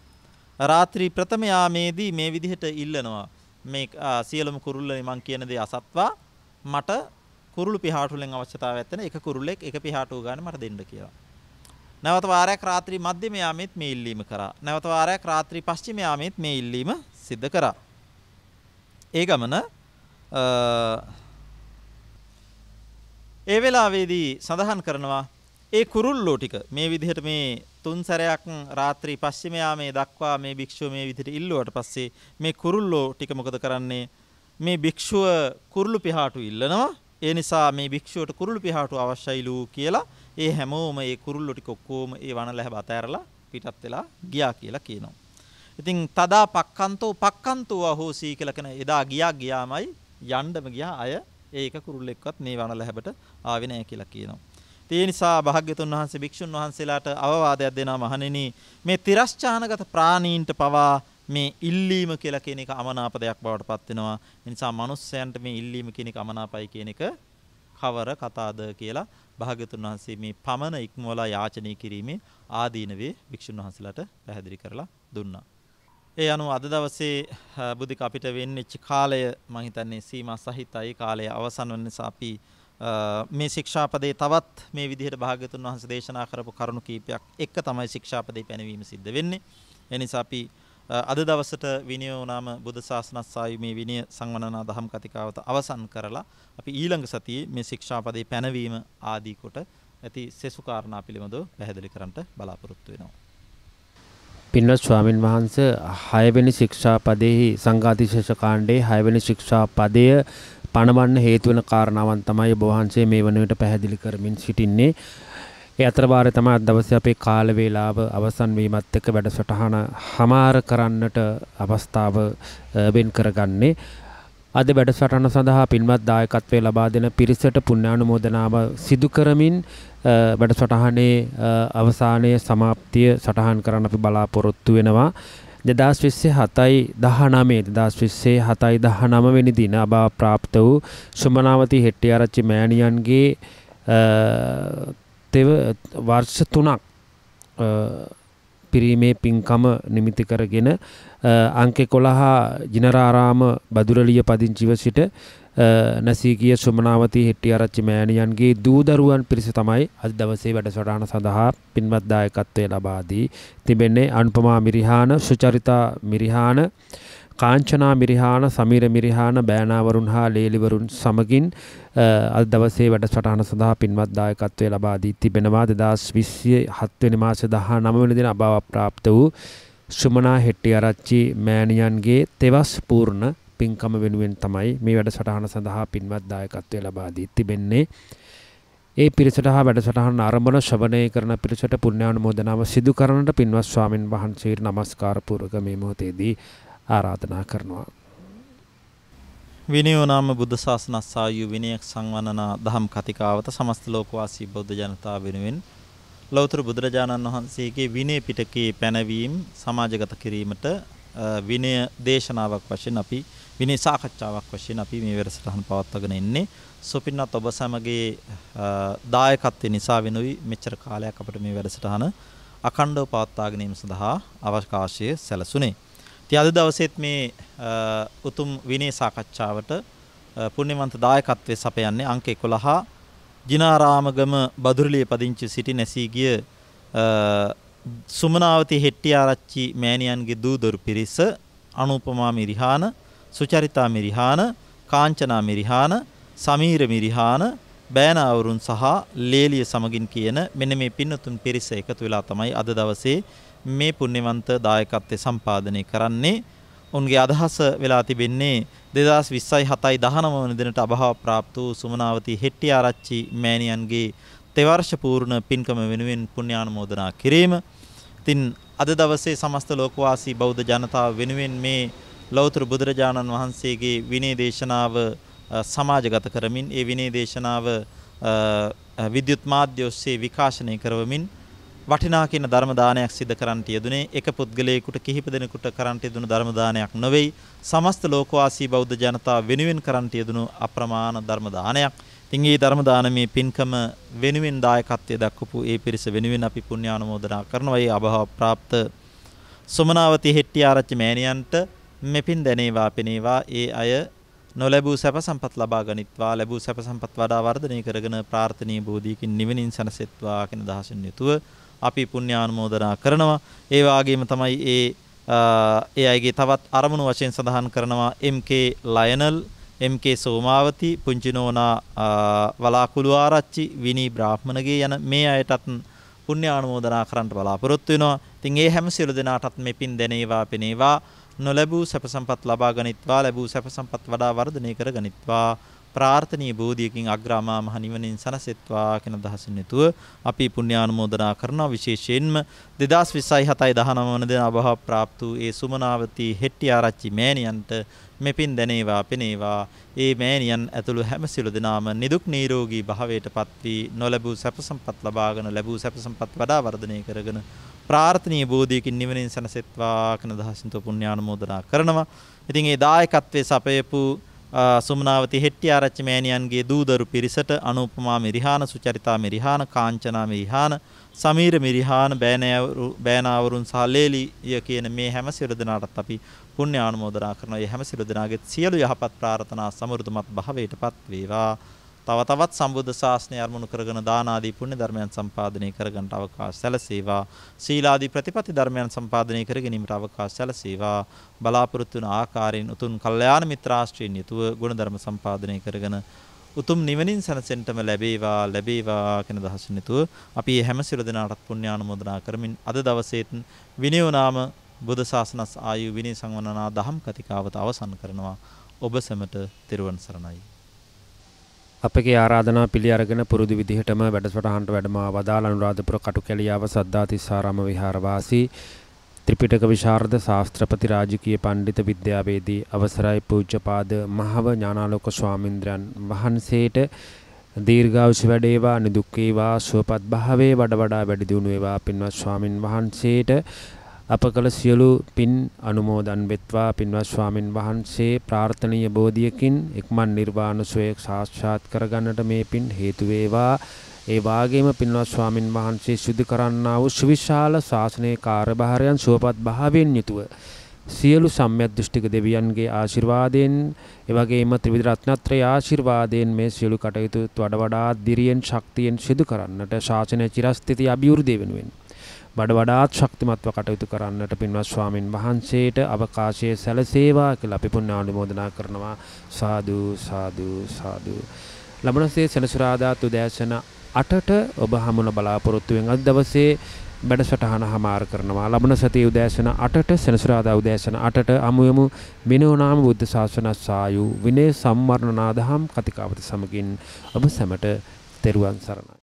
රාත්‍රී ප්‍රථම යාමේදී මේ විදිහට ඉල්ලනවා මේ සියලුම කුරුල්ලනි මං කියන දේ අසත්වා මට කුරුළු පිහාටුලෙන් අවශ්‍යතාවය ඇත්තන එක කුරුල්ලෙක් එක පිහාටුව ගන්න මට දෙන්න කියලා. නැවත වාරයක් රාත්‍රී මධ්‍යම යාමෙත් මේ ඉල්ලීම කරා. නැවත වාරයක් රාත්‍රී පශ්චිම යාමෙත් මේ ඉල්ලීම සිද්ධ කරා. ඒ ගමන ඒ වෙලාවේදී සඳහන් කරනවා ඒ කුරුල්ලෝ ටික මේ විදිහට මේ තුන් සැරයක් රාත්‍රී පස්චිම යාමේ දක්වා මේ භික්ෂුව මේ විදිහට ඉල්ලුවට පස්සේ මේ කුරුල්ලෝ ටික මොකද කරන්නේ මේ භික්ෂුව කුරුළු පිහාටු ඉල්ලනවා ඒ නිසා මේ භික්ෂුවට කුරුළු පිහාටු අවශ්‍යයිලු කියලා ඒ හැමෝම ඒ කුරුල්ලෝ ටික ඔක්කොම ඒ වනල හැබ අතෑරලා පිටත් වෙලා ගියා කියලා කියනවා. ඉතින් තදා පක්කන්තෝ පක්කන්තෝ අහෝසී කියලා කියන එදා ගියා ගියාමයි යන්නම ගියා අය ඒක කුරුල්ලෙක්වත් මේ වනල හැබට ආවේ නැහැ කියලා කියනවා. ඒ නිසා භාග්‍යතුන් වහන්සේ භික්ෂුන් වහන්සේලාට අවවාදයක් දෙනවා මහණෙනි මේ තිරස්චානගත ප්‍රාණීන්ට පවා මේ ඉල්ලීම කියලා කියන එක අමනාප දෙයක් බවට පත් වෙනවා. ඒ නිසා මිනිස්සයන්ට මේ ඉල්ලීම කියන එක අමනාපයි කියන එක කවර කතාද කියලා භාග්‍යතුන් වහන්සේ මේ පමන ඉක්මවලා යාචනය කිරීමේ ආදීනවේ භික්ෂුන් වහන්සේලාට පැහැදිලි කරලා දුන්නා. ඒ අනුව අද දවසේ බුද්ධික අපිට වෙන්නච්ච කාලය මම හිතන්නේ සීමා සහිතයි කාලය අවසන් වෙන නිසා අපි මේ ශික්ෂාපදේ තවත් මේ විදිහට භාග්‍යතුන් වහන්සේ දේශනා කරපු කරුණු කීපයක් එක තමයි ශික්ෂාපදේ පැනවීම සිද්ධ වෙන්නේ. ඒ නිසා අපි අද දවසට විනය වුණාම බුද්ධ ශාසනස්සායි මේ විනය සංවනනා දහම් කතිකාවත අවසන් කරලා අපි ඊළඟ සතියේ මේ ශික්ෂාපදේ පැනවීම ආදී කොට ඇති සෙසු කාරණා පිළිබඳව පැහැදිලි කරන්නට බලාපොරොත්තු වෙනවා. පින්වත් ස්වාමින් වහන්ස හයවෙනි ශික්ෂා පදයෙහි සංඝාතිශේෂ කාණ්ඩයේ හයවෙනි ශික්ෂා පදය පණවන්න හේතු වෙන කාරණාවන් තමයි ඔබ වහන්සේ මේ වනවිට පැහැදිලි කරමින් සිටින්නේ. ඒ අතරවාරය තමයි අද දවසේ අපේ කාල වේලාව අවසන් වීමත් එක්ක වැඩසටහන හමාර කරන්නට අවස්ථාව වෙන් කරගන්නේ. අද වැඩසටහන සඳහා පින්වත් දායකත්වය ලබා දෙන පිරිසට පුණ්‍යානුමෝදනාව සිදු කරමින් වැඩසටහනේ අවසානයේ સમાප්තිය සටහන් කරන්න අපි බලාපොරොත්තු වෙනවා. දෙදස් විස්සේ හතයි දහනමේ දස් විස්සේ හතයි දහනම වෙනි දින අබා ප්‍රාප්ත වූ සුමනාවති හෙට්ටි ආරච්චි මෑණියන්ගේ තෙව වර්ෂ තුනක් පිරීමේ පින්කම නිමිති කරගෙන අංකෙ කොළහා ජිනරාරාම බදුරලිය පදිංචිව සිට නැසීගිය සුමනාවති හෙට්ටි ආරච්චි මෑණියන්ගේ දූදරුවන් පිරිස තමයි අද දවසේ වැඩසටහන සඳහා පින්වත් දායකත්වය ලබා දී තිබෙන්නේ අනුපමා මිරිහාන සුචරිතා මිරිහාන කාංචනා මිරිහාන සමීර මිරිහාන බෑනාවරුන් හා ලේලිවරුන් සමගින් අද දවසේ වැඩසටහන සඳහා පින්වත් දායකත්වය ලබා දී තිබෙනවා 2027 වෙනි මාසේ 19 වෙනි දින අභාව ප්‍රාප්ත වූ සුමනා හෙට්ටිආරච්චි මෑණියන්ගේ තෙවස් පූර්ණ පින්කම වෙනුවෙන් තමයි මේ වැඩසටහන සඳහා පින්වත් දායකත්වය ලබා දී තිබෙන්නේ. ඒ පිරිසට හා වැඩසටහන ආරම්භන ශ්‍රවණය කරන පිරිසට පුණ්‍යානුමෝදනාව සිදු කරනට පින්වත් ස්වාමින් වහන්සේට নমස්කාර පූර්වක මේ මොහොතේදී ආරාධනා කරනවා. විනයෝනාම බුද්ධ ශාසනස් සායු විනයක් සංවන්නනා දහම් කතිකාවත සමස්ත ලෝකවාසී බෞද්ධ ජනතාව වෙනුවෙන් ලෞතර බුදුරජාණන් වහන්සේගේ විනය පිටකයේ පැනවීම සමාජගත කිරීමට විනය දේශනාවක් වශයෙන් අපි විනය සාකච්ඡාවක් වශයෙන් අපි මේ වැඩසටහන පවත්වාගෙන ඉන්නේ. සොපින්නත් ඔබ සමගේ දායකත්වය නිසා වෙනුයි මෙච්චර කාලයක් අපිට මේ වැඩසටහන අඛණ්ඩව පවත්වාගෙන සඳහා අවකාශය සැලසුනේ. ඉතින් අද දවසේත් මේ උතුම් විනය සාකච්ඡාවට පුණ්‍යවන්ත දායකත්වයේ සපයන්නේ අංක 11 ජිනාරාමගම බදුරළියේ පදිංචි සිටි නැසී ගිය සුමනාවති හෙට්ටිආරච්චි මෑණියන්ගේ දූදරු පිරිස අනුපමා මිරිහාන සුචරිතා මිරිහාන කාංචනා මිරිහාන සමීර මිරිහාන බෑනාවරුන් සහ ලේලිය සමගින් කියන මෙන්න මේ පින්නතුන් පිරිස එකතු වෙලා තමයි අද දවසේ මේ පුණ්‍යවන්ත දායකත්වය සම්පාදනය කරන්නේ. උන්ගේ අදහස වෙලා තිබෙන්නේ 2027යි 19 වන දිනට අභාව પ્રાપ્ત වූ සුමනාවති හෙට්ටිආරච්චි මෑණියන්ගේ තෙවර්ෂ පූර්ණ පින්කම වෙනුවෙන් පුණ්‍යානුමෝදනා කිරීම. ඉතින් අද දවසේ සමස්ත ලෝකවාසී බෞද්ධ ජනතාව වෙනුවෙන් මේ ලෞතර බුදුරජාණන් වහන්සේගේ විනය දේශනාව සමාජගත කරමින් ඒ විනේ දේශනාව විද්‍යුත් මාධ්‍ය ඔස්සේ විකාශනය කරවමින් වටිනා කියන ධර්ම දානයක් සිදු කරන්නට යෙදුනේ එක පුද්ගලයෙකුට කිහිප දෙනෙකුට කරන්නට යෙදුණු ධර්ම දානයක් නොවේයි සමස්ත ලෝකවාසී බෞද්ධ ජනතාව වෙනුවෙන් කරන්නට යෙදුණු අප්‍රමාණ ධර්ම දානයක්. ඉතින් මේ ධර්ම දානමේ පින්කම වෙනුවෙන් දායකත්වයේ දක්වපු ඒ පිරිස වෙනුවෙන් අපි පුණ්‍යානුමෝදනා කරනවා. ඒ අභව પ્રાપ્ત සොමනාවති හෙට්ටිආරච්චි මෑණියන්ට මෙපින් දැනේවා පෙනේවා ඒ අය නොලැබූ සැප සම්පත් ලබා ගනිත්වා ලැබූ සැප සම්පත් වඩා වර්ධනය කරගෙන ප්‍රාර්ථනීය බෝධියකින් නිවෙනින් සැනසෙත්වා කියන දහසින් යුතුව අපි පුණ්‍යානුමෝදනා කරනවා ඒ වාගේම තමයි ඒ ඒ අයගේ තවත් අරමුණු වශයෙන් සඳහන් කරනවා MK Lionel MK Somawathi Punchinona Walakulu Arachchi Vini Brahmanage යන මේ අයටත් පුණ්‍යානුමෝදනා කරන්න බලාපොරොත්තු වෙනවා. ඉතින් ඒ හැම සියලු දෙනාටත් මේ පින් දෙනේවා පිනේවා නොලැබූ සැප සම්පත් ලබා ගනිත්වා ලැබූ සැප සම්පත් වඩා වර්ධනය කර ගනිත්වා ප්‍රාර්ථනීය බෝධියකින් අග්‍රාමා මහ නිවනින් සැනසෙත්වා කියන අදහසින් යුතුව අපි පුණ්‍යානුමෝදනා කරනවා විශේෂයෙන්ම 2027 19 වන දින අභව પ્રાપ્ત වූ ඒ සුමනාවති හෙට්ටිආරච්චි මෑණියන්ට මෙපින් දැනේවා පෙනේවා ඒ මෑණියන් ඇතුළු හැම සිළු දෙනාම නිදුක් නිරෝගී භාවයට පත්වී නොලැබූ සැප සම්පත් ලබාගෙන ලැබූ සැප සම්පත් වඩා වර්ධනය කරගෙන ප්‍රාර්ථනීය බෝධියකින් නිවනින් සැනසෙත්වා කියන දහසින් තෝ පුණ්‍යානුමෝදනා කරනවා. ඉතින් ඒ දායකත්වයේ සපයපු සුමනාවති හෙට්ටි ආරච්චි මෑණියන්ගේ දූදරු පිරිසට අනුපමා මිරිහාන සුචරිතා මිරිහාන කාංචනා මිරිහාන සමීර මිරිහාන බෑනෑවරු බෑනාවරුන් සහ ලේලිය කියන මේ හැම සියලු දෙනාටත් අපි පුණ්‍ය ආනුමෝදනා කරනවා. මේ හැම සියලු දෙනාගේ සියලු යහපත් ප්‍රාර්ථනා සමෘද්ධිමත් භාවයටපත් වේවා. තව තවත් සම්බුද්ධ ශාසනය අරමුණු කරගෙන දාන ආදී පුණ්‍ය ධර්මයන් සම්පාදනය කරගන්නට අවකාශ සැලසේවා සීලාදී ප්‍රතිපatti ධර්මයන් සම්පාදනය කර ගැනීමට අවකාශ සැලසේවා බලාපොරොත්තු වන ආකාරයෙන් උතුම් කල්යාණ මිත්‍රාශ්‍රයෙන් යුතුව ගුණධර්ම සම්පාදනය කරගෙන උතුම් නිවනින් සැනසෙන්නටම ලැබේවා ලැබේවා කියන දහසින් යුතුව අපි හැම සිර දෙනාටත් පුණ්‍ය ආනුමෝදනා කරමින් අද දවසේ විනයෝනාම බුද්ධ ශාසනස් ආයු විනය සංවනනා දහම් කතිකාවත අවසන් කරනවා ඔබ සැමට තෙරුවන් සරණයි අපගේ ආරාධනා පිළි අරගෙන පුරුදු විදිහටම වැඩසටහනට වැඩම වදාළ අනුරාධපුර කටුකැලියාව සද්ධාතිස්සාරාම විහාරවාසී ත්‍රිපිටක විශාරද ශාස්ත්‍රපති රාජකීය පණ්ඩිත විද්‍යාවේදී අවසරයි පූජ්‍යපාද මහව ඥානාලෝක ස්වාමින්ද්‍රයන් වහන්සේට දීර්ඝායුෂ වැඩේවා නිදුක් වේවා සුවපත් භාවයේ වඩ වඩා වැඩි දියුණු වේවා පින්වත් ස්වාමින් වහන්සේට අප කළ සියලු පින් අනුමෝදන් වෙත්වා පින්වත් ස්වාමින් වහන්සේ ප්‍රාර්ථනීය බෝධියකින් එක්මන් නිර්වාණ සෝය සාක්ෂාත් කරගන්නට මේ පින් හේතු වේවා ඒ වාගේම පින්වත් ස්වාමින් වහන්සේ සිදු කරන්නා වූ සුවිශාල ශාසනයේ කාර්යභාරයන් සුවපත් භාවයෙන් යුතුව සියලු සම්‍යක් දෘෂ්ටික දෙවියන්ගේ ආශිර්වාදයෙන් එවැගේම ත්‍රිවිධ රත්නත්‍රය ආශිර්වාදයෙන් මේ සියලු කටයුතු වඩ වඩා දිරියෙන් ශක්තියෙන් සිදු කරන්නට ශාසනය චිරස්ථිතිය අභිවෘද්ධිය වෙනුවෙන් බඩ වඩාත් ශක්තිමත්ව කටයුතු කරන්නට පින්වත් ස්වාමින් වහන්සේට අවකාශය සැලසේවා කියලා අපි පුණ්‍යානුමෝදනා කරනවා සාදු සාදු සාදු ලබනසේ සෙනසුරාදා උදෑසන 8ට ඔබ හමුන බලාපොරොත්තු වෙන අද දවසේ වැඩසටහන හමාර කරනවා ලබන සතිය උදෑසන 8ට සෙනසුරාදා උදෑසන 8ට අමුයමු විනෝනාම බුද්ධ ශාසන සායු විනය සම්වර්ණනාදහම් කතිකාවත සමගින් ඔබ සැමට තෙරුවන් සරණයි